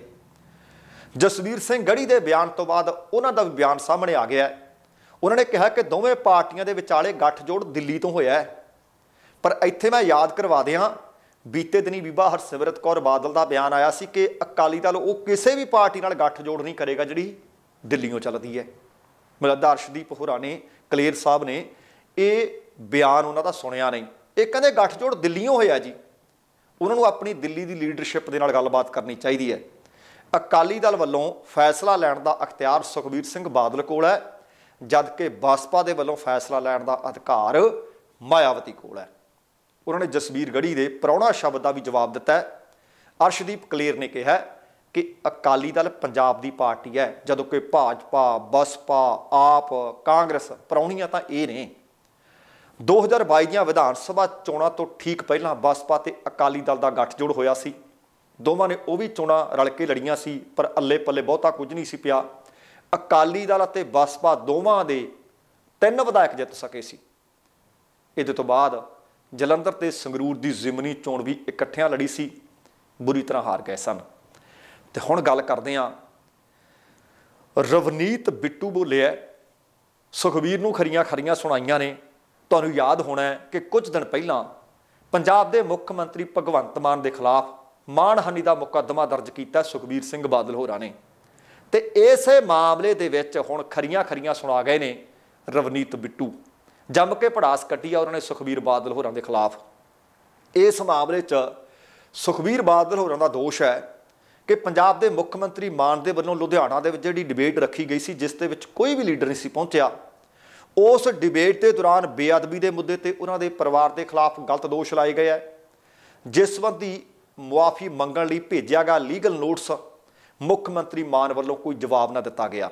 ਜਸਵੀਰ ਸਿੰਘ ਗੜੀ ਦੇ ਬਿਆਨ ਤੋਂ ਬਾਅਦ ਉਹਨਾਂ ਦਾ ਵੀ ਬਿਆਨ ਸਾਹਮਣੇ ਆ ਗਿਆ ਉਹਨਾਂ ਨੇ ਕਿਹਾ ਕਿ ਦੋਵੇਂ ਪਾਰਟੀਆਂ ਦੇ ਵਿਚਾਲੇ ਗੱਠਜੋੜ ਦਿੱਲੀ ਤੋਂ ਹੋਇਆ ਪਰ ਇੱਥੇ ਮੈਂ ਯਾਦ ਕਰਵਾ ਦਿਆਂ ਬੀਤੇ ਦਿਨੀ ਬੀਬਾ ਹਰਸਿਮਰਤ ਕੌਰ ਬਾਦਲ ਦਾ ਬਿਆਨ ਆਇਆ ਸੀ ਕਿ ਅਕਾਲੀ ਦਲ ਉਹ ਕਿਸੇ ਵੀ ਪਾਰਟੀ ਨਾਲ ਗੱਠਜੋੜ ਨਹੀਂ ਕਰੇਗਾ ਜਿਹੜੀ ਦਿੱਲੀੋਂ ਚੱਲਦੀ ਹੈ ਮਤਲਬ ਅਰਸ਼ਦੀਪ ਹੋਰਾਂ ਨੇ ਕਲੇਰ ਸਾਹਿਬ ਨੇ ਇਹ ਬਿਆਨ ਉਹਨਾਂ ਦਾ ਸੁਣਿਆ ਨਹੀਂ ਇਹ ਕਹਿੰਦੇ ਗੱਠਜੋੜ ਦਿੱਲੀੋਂ ਹੋਇਆ ਜੀ ਉਹਨਾਂ ਨੂੰ ਆਪਣੀ ਦਿੱਲੀ ਦੀ ਲੀਡਰਸ਼ਿਪ ਦੇ ਨਾਲ ਗੱਲਬਾਤ ਕਰਨੀ ਚਾਹੀਦੀ ਹੈ ਅਕਾਲੀ ਦਲ ਵੱਲੋਂ ਫੈਸਲਾ ਲੈਣ ਦਾ ਅਖਤਿਆਰ ਸੁਖਬੀਰ ਸਿੰਘ ਬਾਦਲ ਕੋਲ ਹੈ ਜਦਕਿ ਬਸਪਾ ਦੇ ਵੱਲੋਂ ਫੈਸਲਾ ਲੈਣ ਦਾ ਅਧਿਕਾਰ ਮਾਇਆਵਤੀ ਕੋਲ ਹੈ ਉਹਨਾਂ ਨੇ ਜਸਵੀਰ ਗੜੀ ਦੇ ਪ੍ਰੌਣਾ ਸ਼ਬਦ ਦਾ ਵੀ ਜਵਾਬ ਦਿੱਤਾ ਹੈ ਅਰਸ਼ਦੀਪ ਕਲੇਰ ਨੇ ਕਿਹਾ ਕਿ ਅਕਾਲੀ ਦਲ ਪੰਜਾਬ ਦੀ ਪਾਰਟੀ ਹੈ ਜਦੋਂ ਕਿ ਭਾਜਪਾ ਬਸਪਾ ਆਪ ਕਾਂਗਰਸ ਪ੍ਰੌਣੀਆਂ ਤਾਂ ਇਹ ਨੇ 2022 ਦੀਆਂ ਵਿਧਾਨ ਸਭਾ ਚੋਣਾਂ ਤੋਂ ਠੀਕ ਪਹਿਲਾਂ ਬਸਪਾ ਤੇ ਅਕਾਲੀ ਦਲ ਦਾ ਗੱਠਜੋੜ ਹੋਇਆ ਸੀ ਦੋਵਾਂ ਨੇ ਉਹ ਵੀ ਚੋਣਾਂ ਰਲ ਕੇ ਲੜੀਆਂ ਸੀ ਪਰ ਅੱਲੇ ਪੱਲੇ ਬਹੁਤਾ ਕੁਝ ਨਹੀਂ ਸੀ ਪਿਆ ਅਕਾਲੀ ਦਲ ਅਤੇ ਬਸਪਾ ਦੋਵਾਂ ਦੇ ਤਿੰਨ ਵਿਧਾਇਕ ਜਿੱਤ ਸਕੇ ਸੀ ਇਹਦੇ ਤੋਂ ਬਾਅਦ ਜਲੰਧਰ ਤੇ ਸੰਗਰੂਰ ਦੀ ਜ਼ਿਮਨੀ ਚੋਣ ਵੀ ਇਕੱਠਿਆਂ ਲੜੀ ਸੀ ਬੁਰੀ ਤਰ੍ਹਾਂ ਹਾਰ ਗਏ ਸਨ ਤੇ ਹੁਣ ਗੱਲ ਕਰਦੇ ਆ ਰਵਨੀਤ ਬਿੱਟੂ ਬੋਲਿਆ ਸੁਖਵੀਰ ਨੂੰ ਖਰੀਆਂ ਖਰੀਆਂ ਸੁਣਾਈਆਂ ਨੇ ਤੁਹਾਨੂੰ ਯਾਦ ਹੋਣਾ ਕਿ ਕੁਝ ਦਿਨ ਪਹਿਲਾਂ ਪੰਜਾਬ ਦੇ ਮੁੱਖ ਮੰਤਰੀ ਭਗਵੰਤ ਮਾਨ ਦੇ ਖਿਲਾਫ ਮਾਨਹਾਨੀ ਦਾ ਮੁਕੱਦਮਾ ਦਰਜ ਕੀਤਾ ਸੁਖਵੀਰ ਸਿੰਘ ਬਾਦਲ ਹੋਰਾਂ ਨੇ ਤੇ ਇਸੇ ਮਾਮਲੇ ਦੇ ਵਿੱਚ ਹੁਣ ਖਰੀਆਂ ਖਰੀਆਂ ਸੁਣਾ ਗਏ ਨੇ ਰਵਨੀਤ ਬਿੱਟੂ ਜੰਮ ਕੇ ਪੜਾਸ ਕੱਟੀ ਆ ਉਹਨਾਂ ਨੇ ਸੁਖਬੀਰ ਬਾਦਲ ਹੋਰਾਂ ਦੇ ਖਿਲਾਫ ਇਸ ਮਾਮਲੇ 'ਚ ਸੁਖਬੀਰ ਬਾਦਲ ਹੋਰਾਂ ਦਾ ਦੋਸ਼ ਹੈ ਕਿ ਪੰਜਾਬ ਦੇ ਮੁੱਖ ਮੰਤਰੀ ਮਾਨ ਦੇ ਵੱਲੋਂ ਲੁਧਿਆਣਾ ਦੇ ਵਿੱਚ ਜਿਹੜੀ ਡਿਬੇਟ ਰੱਖੀ ਗਈ ਸੀ ਜਿਸ ਦੇ ਵਿੱਚ ਕੋਈ ਵੀ ਲੀਡਰ ਨਹੀਂ ਸੀ ਪਹੁੰਚਿਆ ਉਸ ਡਿਬੇਟ ਦੇ ਦੌਰਾਨ ਬੇਅਦਬੀ ਦੇ ਮੁੱਦੇ ਤੇ ਉਹਨਾਂ ਦੇ ਪਰਿਵਾਰ ਦੇ ਖਿਲਾਫ ਗਲਤ ਦੋਸ਼ ਲਾਏ ਗਏ ਹੈ ਜਿਸ ਸੰਬੰਧੀ ਮੁਆਫੀ ਮੰਗਣ ਲਈ ਭੇਜਿਆ ਗਿਆ ਲੀਗਲ ਨੋਟਿਸ ਮੁੱਖ ਮੰਤਰੀ ਮਾਨ ਵੱਲੋਂ ਕੋਈ ਜਵਾਬ ਨਾ ਦਿੱਤਾ ਗਿਆ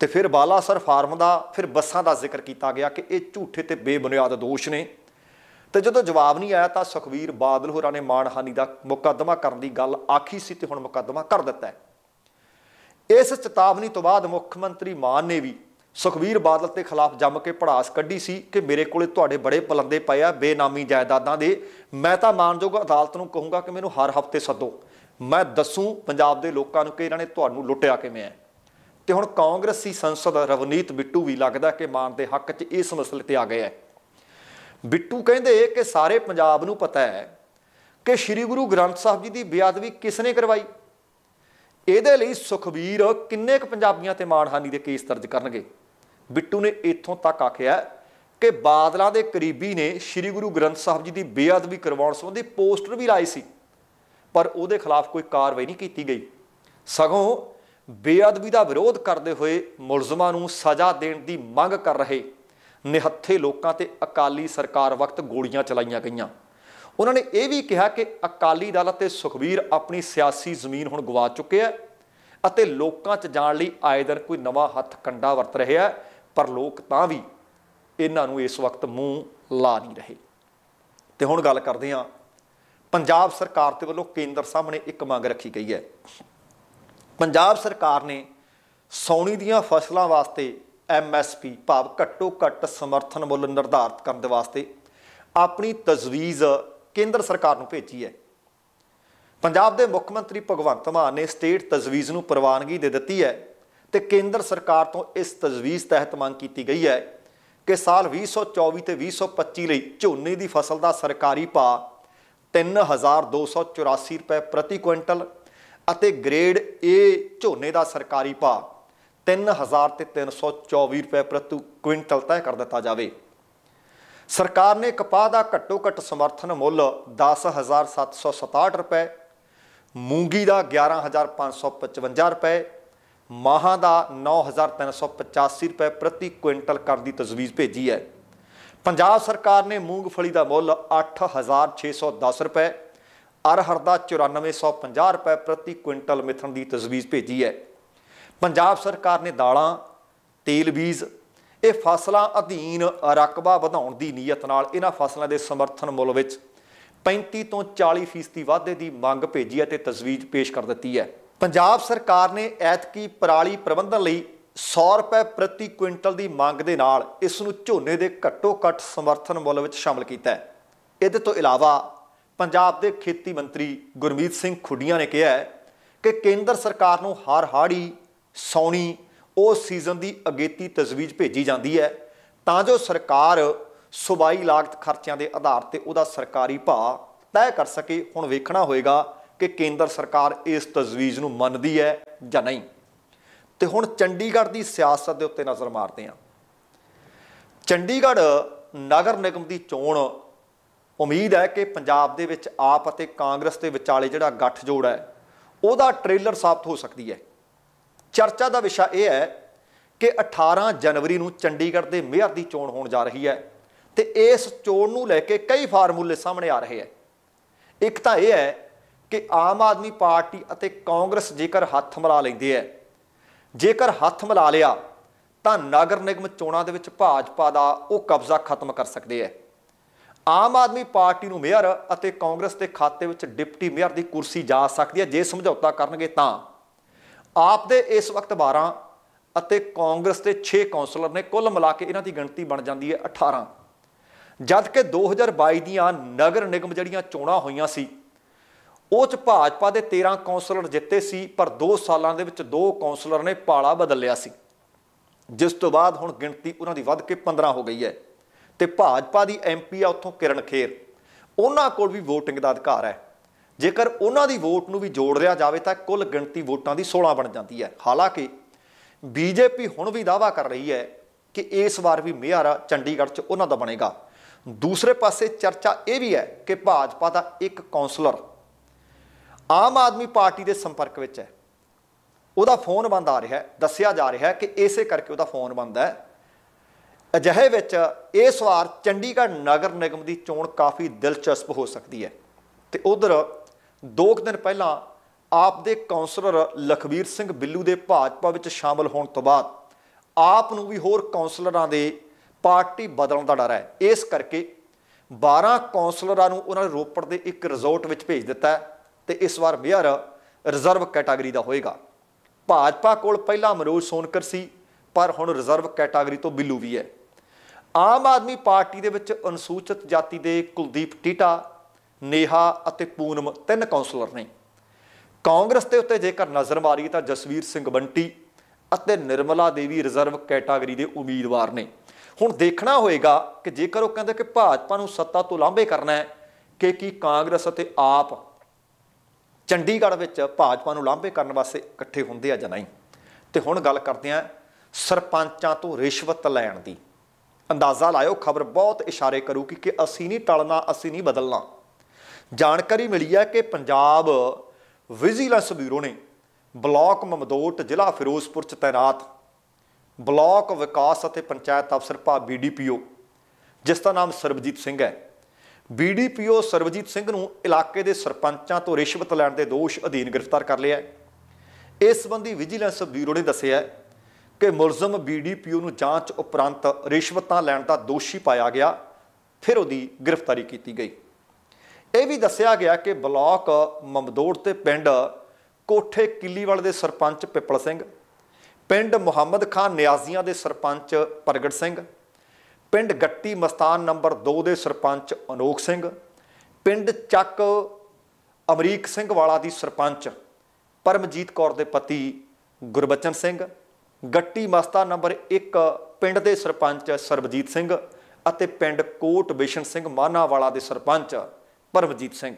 ਤੇ ਫਿਰ ਬਾਲਾ ਸਰ ਫਾਰਮ ਦਾ ਫਿਰ ਬੱਸਾਂ ਦਾ ਜ਼ਿਕਰ ਕੀਤਾ ਗਿਆ ਕਿ ਇਹ ਝੂਠੇ ਤੇ ਬੇਬੁਨਿਆਦ ਦੋਸ਼ ਨੇ ਤੇ ਜਦੋਂ ਜਵਾਬ ਨਹੀਂ ਆਇਆ ਤਾਂ ਸੁਖਵੀਰ ਬਾਦਲ ਹੋਰਾਂ ਨੇ ਮਾਨਹਾਨੀ ਦਾ ਮੁਕੱਦਮਾ ਕਰਨ ਦੀ ਗੱਲ ਆਖੀ ਸੀ ਤੇ ਹੁਣ ਮੁਕੱਦਮਾ ਕਰ ਦਿੱਤਾ ਹੈ ਇਸ ਚੇਤਾਵਨੀ ਤੋਂ ਬਾਅਦ ਮੁੱਖ ਮੰਤਰੀ ਮਾਨ ਨੇ ਵੀ ਸੁਖਵੀਰ ਬਾਦਲ ਦੇ ਖਿਲਾਫ ਜੰਮ ਕੇ ਪੜਾਸ ਕੱਢੀ ਸੀ ਕਿ ਮੇਰੇ ਕੋਲੇ ਤੁਹਾਡੇ ਬੜੇ ਪਲੰਦੇ ਪਏ ਆ ਬੇਨਾਮੀ ਜਾਇਦਾਦਾਂ ਦੇ ਮੈਂ ਤਾਂ ਮਾਨਯੋਗ ਅਦਾਲਤ ਨੂੰ ਕਹੂੰਗਾ ਕਿ ਮੈਨੂੰ ਹਰ ਹਫ਼ਤੇ ਸੱਦੋ ਮੈਂ ਦੱਸੂ ਪੰਜਾਬ ਦੇ ਲੋਕਾਂ ਨੂੰ ਕਿ ਇਹਨਾਂ ਨੇ ਤੁਹਾਨੂੰ ਲੁੱਟਿਆ ਕਿਵੇਂ ਹੈ ਤੇ ਹੁਣ ਕਾਂਗਰਸੀ ਸੰਸਦ ਰਵਨੀਤ ਬਿੱਟੂ ਵੀ ਲੱਗਦਾ ਕਿ ਮਾਨ ਦੇ ਹੱਕ 'ਚ ਇਸ ਮਸਲੇ ਤੇ ਆ ਗਏ ਹੈ ਬਿੱਟੂ ਕਹਿੰਦੇ ਕਿ ਸਾਰੇ ਪੰਜਾਬ ਨੂੰ ਪਤਾ ਹੈ ਕਿ ਸ੍ਰੀ ਗੁਰੂ ਗ੍ਰੰਥ ਸਾਹਿਬ ਜੀ ਦੀ ਬੇਅਦਬੀ ਕਿਸ ਨੇ ਕਰਵਾਈ ਇਹਦੇ ਲਈ ਸੁਖਬੀਰ ਕਿੰਨੇ ਕੁ ਪੰਜਾਬੀਆਂ ਤੇ ਮਾਣਹਾਨੀ ਦੇ ਕੇਸ ਦਰਜ ਕਰਨਗੇ ਬਿੱਟੂ ਨੇ ਇੱਥੋਂ ਤੱਕ ਆਖਿਆ ਕਿ ਬਾਦਲਾਂ ਦੇ ਕਰੀਬੀ ਨੇ ਸ੍ਰੀ ਗੁਰੂ ਗ੍ਰੰਥ ਸਾਹਿਬ ਜੀ ਦੀ ਬੇਅਦਬੀ ਕਰਵਾਉਣ ਸੰਬੰਧੀ ਪੋਸਟਰ ਵੀ ਲਾਏ ਸੀ ਪਰ ਉਹਦੇ ਖਿਲਾਫ ਕੋਈ ਕਾਰਵਾਈ ਨਹੀਂ ਕੀਤੀ ਗਈ ਸਗੋਂ ਬੇਅਦਬੀ ਦਾ ਵਿਰੋਧ ਕਰਦੇ ਹੋਏ ਮੁਲਜ਼ਮਾਂ ਨੂੰ ਸਜ਼ਾ ਦੇਣ ਦੀ ਮੰਗ ਕਰ ਰਹੇ ਨਿਹੱਥੇ ਲੋਕਾਂ ਤੇ ਅਕਾਲੀ ਸਰਕਾਰ ਵਕਤ ਗੋਲੀਆਂ ਚਲਾਈਆਂ ਗਈਆਂ ਉਹਨਾਂ ਨੇ ਇਹ ਵੀ ਕਿਹਾ ਕਿ ਅਕਾਲੀ ਦਲ ਅਤੇ ਸੁਖਵੀਰ ਆਪਣੀ ਸਿਆਸੀ ਜ਼ਮੀਨ ਹੁਣ ਗਵਾ ਚੁੱਕੇ ਆ ਅਤੇ ਲੋਕਾਂ 'ਚ ਜਾਣ ਲਈ ਆਏ ਦਿਨ ਕੋਈ ਨਵਾਂ ਹੱਥ ਕੰਡਾ ਵਰਤ ਰਿਹਾ ਪਰ ਲੋਕ ਤਾਂ ਵੀ ਇਹਨਾਂ ਨੂੰ ਇਸ ਵਕਤ ਮੂੰਹ ਲਾ ਨਹੀਂ ਰਹੇ ਤੇ ਹੁਣ ਗੱਲ ਕਰਦੇ ਹਾਂ ਪੰਜਾਬ ਸਰਕਾਰ ਦੇ ਵੱਲੋਂ ਕੇਂਦਰ ਸਾਹਮਣੇ ਇੱਕ ਮੰਗ ਰੱਖੀ ਗਈ ਹੈ ਪੰਜਾਬ ਸਰਕਾਰ ਨੇ ਸੌਣੀ ਦੀਆਂ ਫਸਲਾਂ ਵਾਸਤੇ ਐਮਐਸਪੀ ਭਾਵ ਘੱਟੋ ਘੱਟ ਸਮਰਥਨ ਮੁੱਲ ਨਿਰਧਾਰਤ ਕਰਨ ਦੇ ਵਾਸਤੇ ਆਪਣੀ ਤਜਵੀਜ਼ ਕੇਂਦਰ ਸਰਕਾਰ ਨੂੰ ਭੇਜੀ ਹੈ ਪੰਜਾਬ ਦੇ ਮੁੱਖ ਮੰਤਰੀ ਭਗਵੰਤ ਮਾਨ ਨੇ ਸਟੇਟ ਤਜਵੀਜ਼ ਨੂੰ ਪ੍ਰਵਾਨਗੀ ਦੇ ਦਿੱਤੀ ਹੈ ਤੇ ਕੇਂਦਰ ਸਰਕਾਰ ਤੋਂ ਇਸ ਤਜਵੀਜ਼ ਤਹਿਤ ਮੰਗ ਕੀਤੀ ਗਈ ਹੈ ਕਿ ਸਾਲ 2024 ਤੇ 2025 ਲਈ ਝੋਨੇ ਦੀ ਫਸਲ ਦਾ ਸਰਕਾਰੀ ਭਾਅ 3284 ਰੁਪਏ ਪ੍ਰਤੀ ਕੁਇੰਟਲ ਅਤੇ ਗ੍ਰੇਡ A ਝੋਨੇ ਦਾ ਸਰਕਾਰੀ ਭਾਅ 3000 ਤੇ 324 ਰੁਪਏ ਪ੍ਰਤੀ ਕੁਇੰਟਲ ਤੈਅ ਕਰ ਦਿੱਤਾ ਜਾਵੇ ਸਰਕਾਰ ਨੇ ਕਪਾਹ ਦਾ ਘੱਟੋ ਘੱਟ ਸਮਰਥਨ ਮੁੱਲ 10767 ਰੁਪਏ ਮੂੰਗੀ ਦਾ 11555 ਰੁਪਏ ਮਾਹਾਂ ਦਾ 9385 ਰੁਪਏ ਪ੍ਰਤੀ ਕੁਇੰਟਲ ਕਰਨ ਦੀ ਤਜਵੀਜ਼ ਭੇਜੀ ਹੈ ਪੰਜਾਬ ਸਰਕਾਰ ਨੇ ਮੂੰਗਫਲੀ ਦਾ ਮੁੱਲ 8610 ਰੁਪਏ ਅਰਹਰ ਦਾ 9450 ਰੁਪਏ ਪ੍ਰਤੀ ਕੁਇੰਟਲ ਮਿਥਣ ਦੀ ਤਜਵੀਜ਼ ਭੇਜੀ ਹੈ ਪੰਜਾਬ ਸਰਕਾਰ ਨੇ ਦਾਲਾਂ ਤੇਲ ਬੀਜ ਇਹ ਫਸਲਾਂ ਅਧੀਨ ਰਕਬਾ ਵਧਾਉਣ ਦੀ ਨੀਅਤ ਨਾਲ ਇਹਨਾਂ ਫਸਲਾਂ ਦੇ ਸਮਰਥਨ ਮੁੱਲ ਵਿੱਚ 35 ਤੋਂ 40 ਫੀਸਦੀ ਵਾਧੇ ਦੀ ਮੰਗ ਭੇਜੀ ਹੈ ਤੇ ਤਜਵੀਜ਼ ਪੇਸ਼ ਕਰ ਦਿੱਤੀ ਹੈ ਪੰਜਾਬ ਸਰਕਾਰ ਨੇ ਐਤਕੀ ਪਰਾਲੀ ਪ੍ਰਬੰਧਨ ਲਈ 100 ਰੁਪਏ ਪ੍ਰਤੀ ਕੁਇੰਟਲ ਦੀ ਮੰਗ ਦੇ ਨਾਲ ਇਸ ਨੂੰ ਝੋਨੇ ਦੇ ਘੱਟੋ-ਘੱਟ ਸਮਰਥਨ ਮੁੱਲ ਵਿੱਚ ਸ਼ਾਮਲ ਕੀਤਾ ਹੈ ਇਹਦੇ ਤੋਂ ਇਲਾਵਾ ਪੰਜਾਬ ਦੇ ਖੇਤੀ ਮੰਤਰੀ ਗੁਰਮੀਤ ਸਿੰਘ ਖੁੱਡੀਆਂ ਨੇ ਕਿਹਾ ਕਿ ਕੇਂਦਰ ਸਰਕਾਰ ਨੂੰ ਹਰ ਹਾੜੀ ਸੌਣੀ ਉਸ ਸੀਜ਼ਨ ਦੀ ਅਗੇਤੀ ਤਜਵੀਜ਼ ਭੇਜੀ ਜਾਂਦੀ ਹੈ ਤਾਂ ਜੋ ਸਰਕਾਰ ਸੁਬਾਈ ਲਾਗਤ ਖਰਚਿਆਂ ਦੇ ਆਧਾਰ ਤੇ ਉਹਦਾ ਸਰਕਾਰੀ ਭਾਅ ਤੈਅ ਕਰ ਸਕੇ ਹੁਣ ਵੇਖਣਾ ਹੋਏਗਾ ਕਿ ਕੇਂਦਰ ਸਰਕਾਰ ਇਸ ਤਜਵੀਜ਼ ਨੂੰ ਮੰਨਦੀ ਹੈ ਜਾਂ ਨਹੀਂ ਤੇ ਹੁਣ ਚੰਡੀਗੜ੍ਹ ਦੀ ਸਿਆਸਤ ਦੇ ਉੱਤੇ ਨਜ਼ਰ ਮਾਰਦੇ ਹਾਂ ਚੰਡੀਗੜ੍ਹ ਨਗਰ ਨਿਗਮ ਦੀ ਚੋਣ ਉਮੀਦ ਹੈ ਕਿ ਪੰਜਾਬ ਦੇ ਵਿੱਚ ਆਪ ਅਤੇ ਕਾਂਗਰਸ ਦੇ ਵਿਚਾਲੇ ਜਿਹੜਾ ਗੱਠ ਜੋੜ ਹੈ ਉਹਦਾ ਟ੍ਰੇਲਰ ਸਾਫਤ ਹੋ ਸਕਦੀ ਹੈ ਚਰਚਾ ਦਾ ਵਿਸ਼ਾ ਇਹ ਹੈ ਕਿ 18 ਜਨਵਰੀ ਨੂੰ ਚੰਡੀਗੜ੍ਹ ਦੇ ਮੇਅਰ ਦੀ ਚੋਣ ਹੋਣ ਜਾ ਰਹੀ ਹੈ ਤੇ ਇਸ ਚੋਣ ਨੂੰ ਲੈ ਕੇ ਕਈ ਫਾਰਮੂਲੇ ਸਾਹਮਣੇ ਆ ਰਹੇ ਹੈ ਇੱਕ ਤਾਂ ਇਹ ਹੈ ਕਿ ਆਮ ਆਦਮੀ ਪਾਰਟੀ ਅਤੇ ਕਾਂਗਰਸ ਜੇਕਰ ਹੱਥ ਮਿਲਾ ਲੈਂਦੇ ਹੈ ਜੇਕਰ ਹੱਥ ਮਿਲਾ ਲਿਆ ਤਾਂ ਨਗਰ ਨਿਗਮ ਚੋਣਾਂ ਦੇ ਵਿੱਚ ਭਾਜਪਾ ਦਾ ਉਹ ਕਬਜ਼ਾ ਖਤਮ ਕਰ ਸਕਦੇ ਹੈ ਆਮ ਆਦਮੀ ਪਾਰਟੀ ਨੂੰ ਮੇਅਰ ਅਤੇ ਕਾਂਗਰਸ ਦੇ ਖਾਤੇ ਵਿੱਚ ਡਿਪਟੀ ਮੇਅਰ ਦੀ ਕੁਰਸੀ ਜਾ ਸਕਦੀ ਹੈ ਜੇ ਸਮਝੌਤਾ ਕਰਨਗੇ ਤਾਂ ਆਪ ਦੇ ਇਸ ਵਕਤ 12 ਅਤੇ ਕਾਂਗਰਸ ਦੇ 6 ਕਾਉਂਸਲਰ ਨੇ ਕੁੱਲ ਮਿਲਾ ਕੇ ਇਹਨਾਂ ਦੀ ਗਿਣਤੀ ਬਣ ਜਾਂਦੀ ਹੈ 18 ਜਦ ਕਿ 2022 ਦੀਆਂ ਨਗਰ ਨਿਗਮ ਜਿਹੜੀਆਂ ਚੋਣਾਂ ਹੋਈਆਂ ਸੀ ਉਹ ਚ ਭਾਜਪਾ ਦੇ 13 ਕਾਉਂਸਲਰ ਜਿੱਤੇ ਸੀ ਪਰ 2 ਸਾਲਾਂ ਦੇ ਵਿੱਚ ਦੋ ਕਾਉਂਸਲਰ ਨੇ ਪਾਲਾ ਬਦਲ ਲਿਆ ਸੀ ਜਿਸ ਤੋਂ ਬਾਅਦ ਹੁਣ ਗਿਣਤੀ ਉਹਨਾਂ ਦੀ ਵੱਧ ਕੇ 15 ਹੋ ਗਈ ਹੈ ਤੇ ਭਾਜਪਾ ਦੀ ਐਮਪੀ ਆ ਉੱਥੋਂ ਕਿਰਨ ਖੇਰ ਉਹਨਾਂ ਕੋਲ ਵੀ VOTING ਦਾ ਅਧਿਕਾਰ ਹੈ ਜੇਕਰ ਉਹਨਾਂ ਦੀ ਵੋਟ ਨੂੰ ਵੀ ਜੋੜ ਲਿਆ ਜਾਵੇ ਤਾਂ ਕੁੱਲ ਗਿਣਤੀ ਵੋਟਾਂ ਦੀ 16 ਬਣ ਜਾਂਦੀ ਹੈ ਹਾਲਾਂਕਿ ਬੀਜੇਪੀ ਹੁਣ ਵੀ ਦਾਵਾ ਕਰ ਰਹੀ ਹੈ ਕਿ ਇਸ ਵਾਰ ਵੀ ਮੇਅਰ ਚੰਡੀਗੜ੍ਹ 'ਚ ਉਹਨਾਂ ਦਾ ਬਣੇਗਾ ਦੂਸਰੇ ਪਾਸੇ ਚਰਚਾ ਇਹ ਵੀ ਹੈ ਕਿ ਭਾਜਪਾ ਦਾ ਇੱਕ ਕਾਉਂਸਲਰ ਆਮ ਆਦਮੀ ਪਾਰਟੀ ਦੇ ਸੰਪਰਕ ਵਿੱਚ ਹੈ ਉਹਦਾ ਫੋਨ ਬੰਦ ਆ ਰਿਹਾ ਹੈ ਦੱਸਿਆ ਜਾ ਰਿਹਾ ਹੈ ਕਿ ਇਸੇ ਕਰਕੇ ਉਹਦਾ ਫੋਨ ਬੰਦ ਹੈ ਅਜਿਹੇ ਵਿੱਚ ਇਸ ਵਾਰ ਚੰਡੀਗੜ੍ਹ ਨਗਰ ਨਿਗਮ ਦੀ ਚੋਣ ਕਾਫੀ ਦਿਲਚਸਪ ਹੋ ਸਕਦੀ ਹੈ ਤੇ ਉਧਰ 2 ਦਿਨ ਪਹਿਲਾਂ ਆਪ ਦੇ ਕਾਉਂਸਲਰ ਲਖਵੀਰ ਸਿੰਘ ਬਿੱਲੂ ਦੇ ਭਾਜਪਾ ਵਿੱਚ ਸ਼ਾਮਲ ਹੋਣ ਤੋਂ ਬਾਅਦ ਆਪ ਨੂੰ ਵੀ ਹੋਰ ਕਾਉਂਸਲਰਾਂ ਦੇ ਪਾਰਟੀ ਬਦਲਣ ਦਾ ਡਰ ਹੈ ਇਸ ਕਰਕੇ 12 ਕਾਉਂਸਲਰਾਂ ਨੂੰ ਉਹਨਾਂ ਨੇ ਰੋਪੜ ਦੇ ਇੱਕ ਰਿਜ਼ੋਰਟ ਵਿੱਚ ਭੇਜ ਦਿੱਤਾ ਤੇ ਇਸ ਵਾਰ ਵਿਹਾਰ ਰਿਜ਼ਰਵ ਕੈਟਾਗਰੀ ਦਾ ਹੋਏਗਾ ਭਾਜਪਾ ਕੋਲ ਪਹਿਲਾਂ ਮਨੋਜ ਸੋਨਕਰ ਸੀ ਪਰ ਹੁਣ ਰਿਜ਼ਰਵ ਕੈਟਾਗਰੀ ਤੋਂ ਬਿੱਲੂ ਵੀ ਹੈ ਆਮ ਆਦਮੀ ਪਾਰਟੀ ਦੇ ਵਿੱਚ ਅਨੁਸੂਚਿਤ ਜਾਤੀ ਦੇ ਕੁਲਦੀਪ ਟੀਟਾ ਨੇਹਾ ਅਤੇ ਪੂਨਮ ਤਿੰਨ ਕਾਉਂਸਲਰ ਨੇ ਕਾਂਗਰਸ ਦੇ ਉੱਤੇ ਜੇਕਰ ਨਜ਼ਰ ਮਾਰੀ ਤਾਂ ਜਸਵੀਰ ਸਿੰਘ ਬੰਟੀ ਅਤੇ ਨਿਰਮਲਾ ਦੇਵੀ ਰਿਜ਼ਰਵ ਕੈਟਾਗਰੀ ਦੇ ਉਮੀਦਵਾਰ ਨੇ ਹੁਣ ਦੇਖਣਾ ਹੋਏਗਾ ਕਿ ਜੇਕਰ ਉਹ ਕਹਿੰਦੇ ਕਿ ਭਾਜਪਾ ਨੂੰ ਸੱਤਾ ਤੋਂ ਲਾਂਭੇ ਕਰਨਾ ਹੈ ਕਿ ਕੀ ਕਾਂਗਰਸ ਅਤੇ ਆਪ ਚੰਡੀਗੜ੍ਹ ਵਿੱਚ ਭਾਜਪਾ ਨੂੰ ਲਾਂਭੇ ਕਰਨ ਵਾਸਤੇ ਇਕੱਠੇ ਹੁੰਦੇ ਆ ਜਾਂ ਨਹੀਂ ਤੇ ਹੁਣ ਗੱਲ ਕਰਦੇ ਆ ਸਰਪੰਚਾਂ ਤੋਂ ਰਿਸ਼ਵਤ ਲੈਣ ਦੀ ਅੰਦਾਜ਼ਾ ਲਾਇਓ ਖਬਰ ਬਹੁਤ ਇਸ਼ਾਰੇ ਕਰੂ ਕਿ ਅਸੀਂ ਨਹੀਂ ਟਲਣਾ ਅਸੀਂ ਨਹੀਂ ਬਦਲਣਾ ਜਾਣਕਾਰੀ ਮਿਲੀ ਹੈ ਕਿ ਪੰਜਾਬ ਵਿਜੀਲੈਂਸ ਬਿਊਰੋ ਨੇ ਬਲਾਕ ਮਮਦੋਟ ਜ਼ਿਲ੍ਹਾ ਫਿਰੋਜ਼ਪੁਰ ਚ ਤੈਨਾਤ ਬਲਾਕ ਵਿਕਾਸ ਅਤੇ ਪੰਚਾਇਤ ਅਫਸਰ ਭਾ ਬੀਡੀਪੀਓ ਜਿਸ ਦਾ ਨਾਮ ਸਰਬਜੀਤ ਸਿੰਘ ਹੈ ਬੀਡੀਪੀਓ ਸਰਬਜੀਤ ਸਿੰਘ ਨੂੰ ਇਲਾਕੇ ਦੇ ਸਰਪੰਚਾਂ ਤੋਂ ਰਿਸ਼ਵਤ ਲੈਣ ਦੇ ਦੋਸ਼ ਅਧੀਨ ਗ੍ਰਿਫਤਾਰ ਕਰ ਲਿਆ ਹੈ ਇਸ ਸੰਬੰਧੀ ਵਿਜੀਲੈਂਸ ਬਿਊਰੋ ਨੇ ਦੱਸਿਆ ਹੈ ਕਿ ਮੁਲਜ਼ਮ ਬੀਡੀਪੀਓ ਨੂੰ ਜਾਂਚ ਉਪਰੰਤ ਰਿਸ਼ਵਤਾਂ ਲੈਣ ਦਾ ਦੋਸ਼ੀ ਪਾਇਆ ਗਿਆ ਫਿਰ ਉਹਦੀ ਗ੍ਰਿਫਤਾਰੀ ਕੀਤੀ ਗਈ ਇਹ ਵੀ ਦੱਸਿਆ ਗਿਆ ਕਿ ਬਲਾਕ ਮਮਦੋੜ ਤੇ ਪਿੰਡ ਕੋਠੇ ਕਿੱਲੀਵਾਲ ਦੇ ਸਰਪੰਚ ਪਿੱਪਲ ਸਿੰਘ ਪਿੰਡ ਮੁਹੰਮਦ ਖਾਨ ਨਿਆਜ਼ੀਆਂ ਦੇ ਸਰਪੰਚ ਪ੍ਰਗਟ ਸਿੰਘ ਪਿੰਡ ਗੱਟੀ ਮਸਤਾਨ ਨੰਬਰ 2 ਦੇ ਸਰਪੰਚ ਅਨੋਖ ਸਿੰਘ ਪਿੰਡ ਚੱਕ ਅਮਰੀਕ ਸਿੰਘ ਵਾਲਾ ਦੀ ਸਰਪੰਚ ਪਰਮਜੀਤ ਕੌਰ ਦੇ ਪਤੀ ਗੁਰਬਚਨ ਸਿੰਘ ਗੱਟੀ ਮਸਤਾ ਨੰਬਰ 1 ਪਿੰਡ ਦੇ ਸਰਪੰਚ ਸਰਬਜੀਤ ਸਿੰਘ ਅਤੇ ਪਿੰਡ ਕੋਟ ਬਿਸ਼ਨ ਸਿੰਘ ਮਾਨਾਵਾਲਾ ਦੇ ਸਰਪੰਚ ਪਰਮਜੀਤ ਸਿੰਘ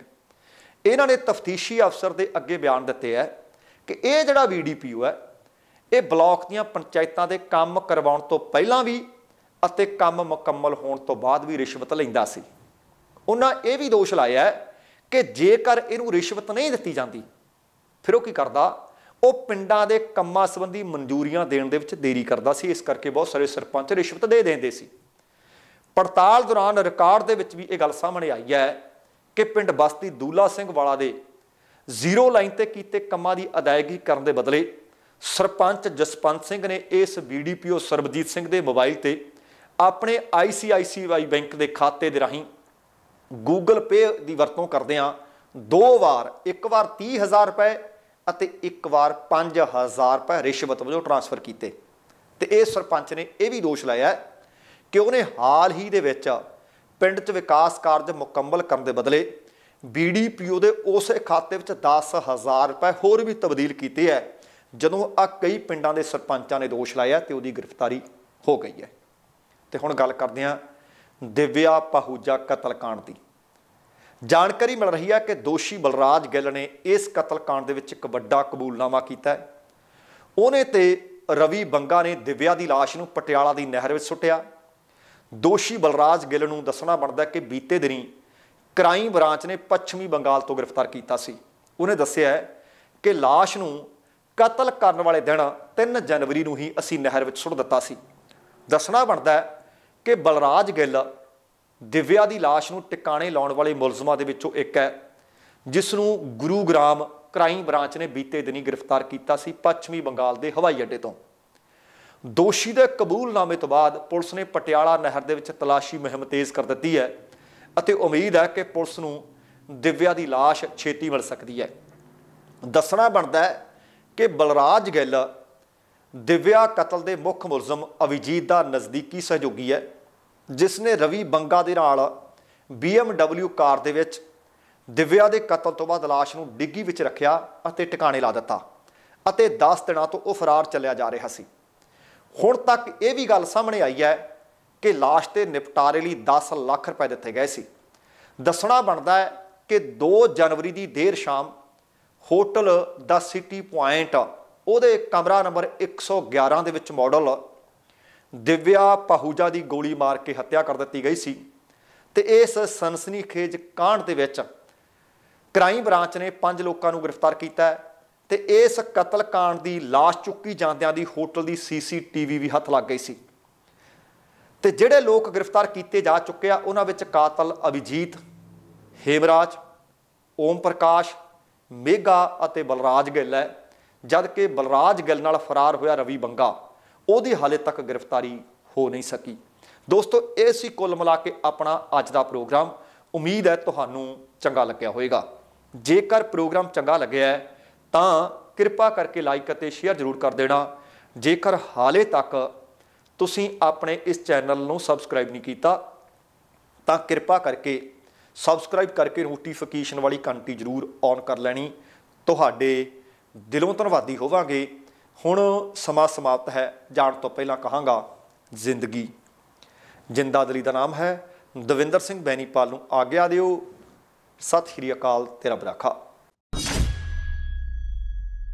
ਇਹਨਾਂ ਨੇ ਤਫਤੀਸ਼ੀ ਅਫਸਰ ਦੇ ਅੱਗੇ ਬਿਆਨ ਦਿੱਤੇ ਹੈ ਕਿ ਇਹ ਜਿਹੜਾ ਵੀਡੀਪੀਓ ਹੈ ਇਹ ਬਲਾਕ ਦੀਆਂ ਪੰਚਾਇਤਾਂ ਦੇ ਕੰਮ ਕਰਵਾਉਣ ਤੋਂ ਪਹਿਲਾਂ ਵੀ ਅਤੇ ਕੰਮ ਮੁਕੰਮਲ ਹੋਣ ਤੋਂ ਬਾਅਦ ਵੀ ਰਿਸ਼ਵਤ ਲੈਂਦਾ ਸੀ ਉਹਨਾਂ ਇਹ ਵੀ ਦੋਸ਼ ਲਾਇਆ ਕਿ ਜੇਕਰ ਇਹਨੂੰ ਰਿਸ਼ਵਤ ਨਹੀਂ ਦਿੱਤੀ ਜਾਂਦੀ ਫਿਰ ਉਹ ਕੀ ਕਰਦਾ ਉਹ ਪਿੰਡਾਂ ਦੇ ਕੰਮਾਂ ਸੰਬੰਧੀ ਮਨਜ਼ੂਰੀਆਂ ਦੇਣ ਦੇ ਵਿੱਚ ਦੇਰੀ ਕਰਦਾ ਸੀ ਇਸ ਕਰਕੇ ਬਹੁਤ ਸਾਰੇ ਸਰਪੰਚ ਰਿਸ਼ਵਤ ਦੇ ਦਿੰਦੇ ਸੀ ਪੜਤਾਲ ਦੌਰਾਨ ਰਿਕਾਰਡ ਦੇ ਵਿੱਚ ਵੀ ਇਹ ਗੱਲ ਸਾਹਮਣੇ ਆਈ ਹੈ ਕਿ ਪਿੰਡ ਬਸਤੀ ਦੂਲਾ ਸਿੰਘ ਵਾਲਾ ਦੇ ਜ਼ੀਰੋ ਲਾਈਨ ਤੇ ਕੀਤੇ ਕੰਮਾਂ ਦੀ ਅਦਾਇਗੀ ਕਰਨ ਦੇ ਬਦਲੇ ਸਰਪੰਚ ਜਸਪੰਤ ਸਿੰਘ ਨੇ ਇਸ ਬੀਡੀਪੀਓ ਸਰਬਜੀਤ ਸਿੰਘ ਦੇ ਮੋਬਾਈਲ ਤੇ ਆਪਣੇ ICICI ਬੈਂਕ ਦੇ ਖਾਤੇ ਦੇ ਰਾਹੀਂ Google Pay ਦੀ ਵਰਤੋਂ ਕਰਦਿਆਂ ਦੋ ਵਾਰ ਇੱਕ ਵਾਰ 30000 ਰੁਪਏ ਅਤੇ ਇੱਕ ਵਾਰ 5000 ਰੁਪਏ ਰਿਸ਼ਵਤ ਵਜੋਂ ਟ੍ਰਾਂਸਫਰ ਕੀਤੇ ਤੇ ਇਹ ਸਰਪੰਚ ਨੇ ਇਹ ਵੀ ਦੋਸ਼ ਲਾਇਆ ਕਿ ਉਹਨੇ ਹਾਲ ਹੀ ਦੇ ਵਿੱਚ ਪਿੰਡ 'ਚ ਵਿਕਾਸ ਕਾਰਜ ਮੁਕੰਮਲ ਕਰਨ ਦੇ ਬਦਲੇ ਬੀਡੀਪੀਓ ਦੇ ਉਸੇ ਖਾਤੇ ਵਿੱਚ 10000 ਰੁਪਏ ਹੋਰ ਵੀ ਤਬਦੀਲ ਕੀਤੇ ਹੈ ਜਦੋਂ ਆ ਕਈ ਪਿੰਡਾਂ ਦੇ ਸਰਪੰਚਾਂ ਨੇ ਦੋਸ਼ ਲਾਇਆ ਤੇ ਉਹਦੀ ਗ੍ਰਿਫਤਾਰੀ ਹੋ ਗਈ ਹੈ ਤੇ ਹੁਣ ਗੱਲ ਕਰਦੇ ਹਾਂ ਦਿਵਿਆ ਪਹੂਜਾ ਕਾਂਡ ਦੀ ਜਾਣਕਾਰੀ ਮਿਲ ਰਹੀ ਹੈ ਕਿ ਦੋਸ਼ੀ ਬਲਰਾਜ ਗਿੱਲ ਨੇ ਇਸ ਕਤਲकांड ਦੇ ਵਿੱਚ ਇੱਕ ਵੱਡਾ ਕਬੂਲਨਾਮਾ ਕੀਤਾ ਹੈ ਉਹਨੇ ਤੇ ਰਵੀ ਬੰਗਾ ਨੇ ਦਿਵਿਆ ਦੀ লাশ ਨੂੰ ਪਟਿਆਲਾ ਦੀ ਨਹਿਰ ਵਿੱਚ ਸੁੱਟਿਆ ਦੋਸ਼ੀ ਬਲਰਾਜ ਗਿੱਲ ਨੂੰ ਦੱਸਣਾ ਬਣਦਾ ਕਿ ਬੀਤੇ ਦਿਨੀ ਕ੍ਰਾਈਮ ਬ੍ਰਾਂਚ ਨੇ ਪੱਛਮੀ ਬੰਗਾਲ ਤੋਂ ਗ੍ਰਿਫਤਾਰ ਕੀਤਾ ਸੀ ਉਹਨੇ ਦੱਸਿਆ ਕਿ লাশ ਨੂੰ ਕਤਲ ਕਰਨ ਵਾਲੇ ਦਿਨ 3 ਜਨਵਰੀ ਨੂੰ ਹੀ ਅਸੀਂ ਨਹਿਰ ਵਿੱਚ ਸੁੱਟ ਦਿੱਤਾ ਸੀ ਦੱਸਣਾ ਬਣਦਾ ਕਿ ਬਲਰਾਜ ਗਿੱਲ ਦਿਵਿਆ ਦੀ লাশ ਨੂੰ ਟਿਕਾਣੇ ਲਾਉਣ ਵਾਲੇ ਮੁਲਜ਼ਮਾਂ ਦੇ ਵਿੱਚੋਂ ਇੱਕ ਹੈ ਜਿਸ ਨੂੰ ਗੁਰੂਗ੍ਰਾਮ ਕ੍ਰਾਈਮ ਬ੍ਰਾਂਚ ਨੇ ਬੀਤੇ ਦਿਨੀ ਗ੍ਰਿਫਤਾਰ ਕੀਤਾ ਸੀ ਪੱਛਮੀ ਬੰਗਾਲ ਦੇ ਹਵਾਈ ਅੱਡੇ ਤੋਂ ਦੋਸ਼ੀ ਦੇ ਕਬੂਲਨਾਮੇ ਤੋਂ ਬਾਅਦ ਪੁਲਿਸ ਨੇ ਪਟਿਆਲਾ ਨਹਿਰ ਦੇ ਵਿੱਚ ਤਲਾਸ਼ੀ ਮੁਹਿੰਮ ਤੇਜ਼ ਕਰ ਦਿੱਤੀ ਹੈ ਅਤੇ ਉਮੀਦ ਹੈ ਕਿ ਪੁਲਿਸ ਨੂੰ ਦਿਵਿਆ ਦੀ লাশ ਛੇਤੀ ਮਿਲ ਸਕਦੀ ਹੈ ਦੱਸਣਾ ਬਣਦਾ ਹੈ ਕਿ ਬਲਰਾਜ ਗਿੱਲ ਦਿਵਿਆ ਕਤਲ ਦੇ ਮੁੱਖ ਮੁਲਜ਼ਮ ਅਵਿਜੀਤ ਦਾ ਨਜ਼ਦੀਕੀ ਸਹਿਯੋਗੀ ਹੈ ਜਿਸ ਨੇ ਰਵੀ ਬੰਗਾ ਦੇ ਨਾਲ BMW ਕਾਰ ਦੇ ਵਿੱਚ ਦਿਵਿਆ ਦੇ ਕਤਲ ਤੋਂ ਬਾਅਦ লাশ ਨੂੰ ਡਿੱਗੀ ਵਿੱਚ ਰੱਖਿਆ ਅਤੇ ਟਿਕਾਣੇ ਲਾ ਦਿੱਤਾ ਅਤੇ 10 ਦਿਨਾਂ ਤੋਂ ਉਹ ਫਰਾਰ ਚੱਲਿਆ ਜਾ ਰਿਹਾ ਸੀ ਹੁਣ ਤੱਕ ਇਹ ਵੀ ਗੱਲ ਸਾਹਮਣੇ ਆਈ ਹੈ ਕਿ লাশ ਤੇ ਨਿਪਟਾਰੇ ਲਈ 10 ਲੱਖ ਰੁਪਏ ਦਿੱਤੇ ਗਏ ਸੀ ਦੱਸਣਾ ਬਣਦਾ ਹੈ ਕਿ 2 ਜਨਵਰੀ ਦੀ ਦੇਰ ਸ਼ਾਮ ਹੋਟਲ ਦਾ ਸਿਟੀ ਪੁਆਇੰਟ ਉਹਦੇ ਕਮਰਾ ਨੰਬਰ 111 ਦੇ ਵਿੱਚ ਮਾਡਲ ਦਿਵਿਆ ਪਹੂਜਾ ਦੀ ਗੋਲੀ ਮਾਰ ਕੇ ਹੱਤਿਆ ਕਰ ਦਿੱਤੀ ਗਈ ਸੀ ਤੇ ਇਸ ਸਨਸਨੀਖੇਜ ਕਾਂਡ ਦੇ ਵਿੱਚ ਕ੍ਰਾਈਮ ਬ੍ਰਾਂਚ ਨੇ 5 ਲੋਕਾਂ ਨੂੰ ਗ੍ਰਿਫਤਾਰ ਕੀਤਾ ਤੇ ਇਸ ਕਤਲ ਕਾਂਡ ਦੀ লাশ ਚੁੱਕੀ ਜਾਂਦਿਆਂ ਦੀ ਹੋਟਲ ਦੀ ਸੀਸੀਟੀਵੀ ਵੀ ਹੱਥ ਲੱਗ ਗਈ ਸੀ ਤੇ ਜਿਹੜੇ ਲੋਕ ਗ੍ਰਿਫਤਾਰ ਕੀਤੇ ਜਾ ਚੁੱਕੇ ਆ ਉਹਨਾਂ ਵਿੱਚ ਕਾਤਲ ਅਭਿਜੀਤ ਹੇਮਰਾਜ ਓਮ ਪ੍ਰਕਾਸ਼ ਮੇਗਾ ਅਤੇ ਬਲਰਾਜ ਗਿੱਲ ਹੈ ਜਦਕਿ ਬਲਰਾਜ ਗਿੱਲ ਨਾਲ ਫਰਾਰ ਹੋਇਆ ਰਵੀ ਬੰਗਾ ਉਹਦੀ ਹਾਲੇ ਤੱਕ ਗ੍ਰਿਫਤਾਰੀ ਹੋ ਨਹੀਂ ਸਕੀ ਦੋਸਤੋ ਇਹ ਸੀ ਕੁੱਲ ਮਿਲਾ ਕੇ ਆਪਣਾ ਅੱਜ ਦਾ ਪ੍ਰੋਗਰਾਮ ਉਮੀਦ ਹੈ ਤੁਹਾਨੂੰ ਚੰਗਾ ਲੱਗਿਆ ਹੋਵੇਗਾ ਜੇਕਰ ਪ੍ਰੋਗਰਾਮ ਚੰਗਾ ਲੱਗਿਆ ਤਾਂ ਕਿਰਪਾ ਕਰਕੇ ਲਾਈਕ ਅਤੇ ਸ਼ੇਅਰ ਜ਼ਰੂਰ ਕਰ ਦੇਣਾ ਜੇਕਰ ਹਾਲੇ ਤੱਕ ਤੁਸੀਂ ਆਪਣੇ ਇਸ ਚੈਨਲ ਨੂੰ ਸਬਸਕ੍ਰਾਈਬ ਨਹੀਂ ਕੀਤਾ ਤਾਂ ਕਿਰਪਾ ਕਰਕੇ ਸਬਸਕ੍ਰਾਈਬ ਕਰਕੇ ਨੋਟੀਫਿਕੇਸ਼ਨ ਵਾਲੀ ਘੰਟੀ ਜ਼ਰੂਰ ਔਨ ਕਰ ਲੈਣੀ ਤੁਹਾਡੇ ਦਿਲੋਂ ਧੰਨਵਾਦੀ ਹੋਵਾਂਗੇ ਹੁਣ ਸਮਾ ਸਮਾਪਤ ਹੈ ਜਾਣ ਤੋਂ ਪਹਿਲਾਂ ਕਹਾਂਗਾ ਜ਼ਿੰਦਗੀ ਜਿੰਦਾਦਲੀ ਦਾ ਨਾਮ ਹੈ ਦਵਿੰਦਰ ਸਿੰਘ ਬੈਣੀਪਾਲ ਨੂੰ ਆਗਿਆ ਦਿਓ ਸਤਿ ਸ੍ਰੀ ਅਕਾਲ ਤੇ ਰੱਬ ਰਾਖਾ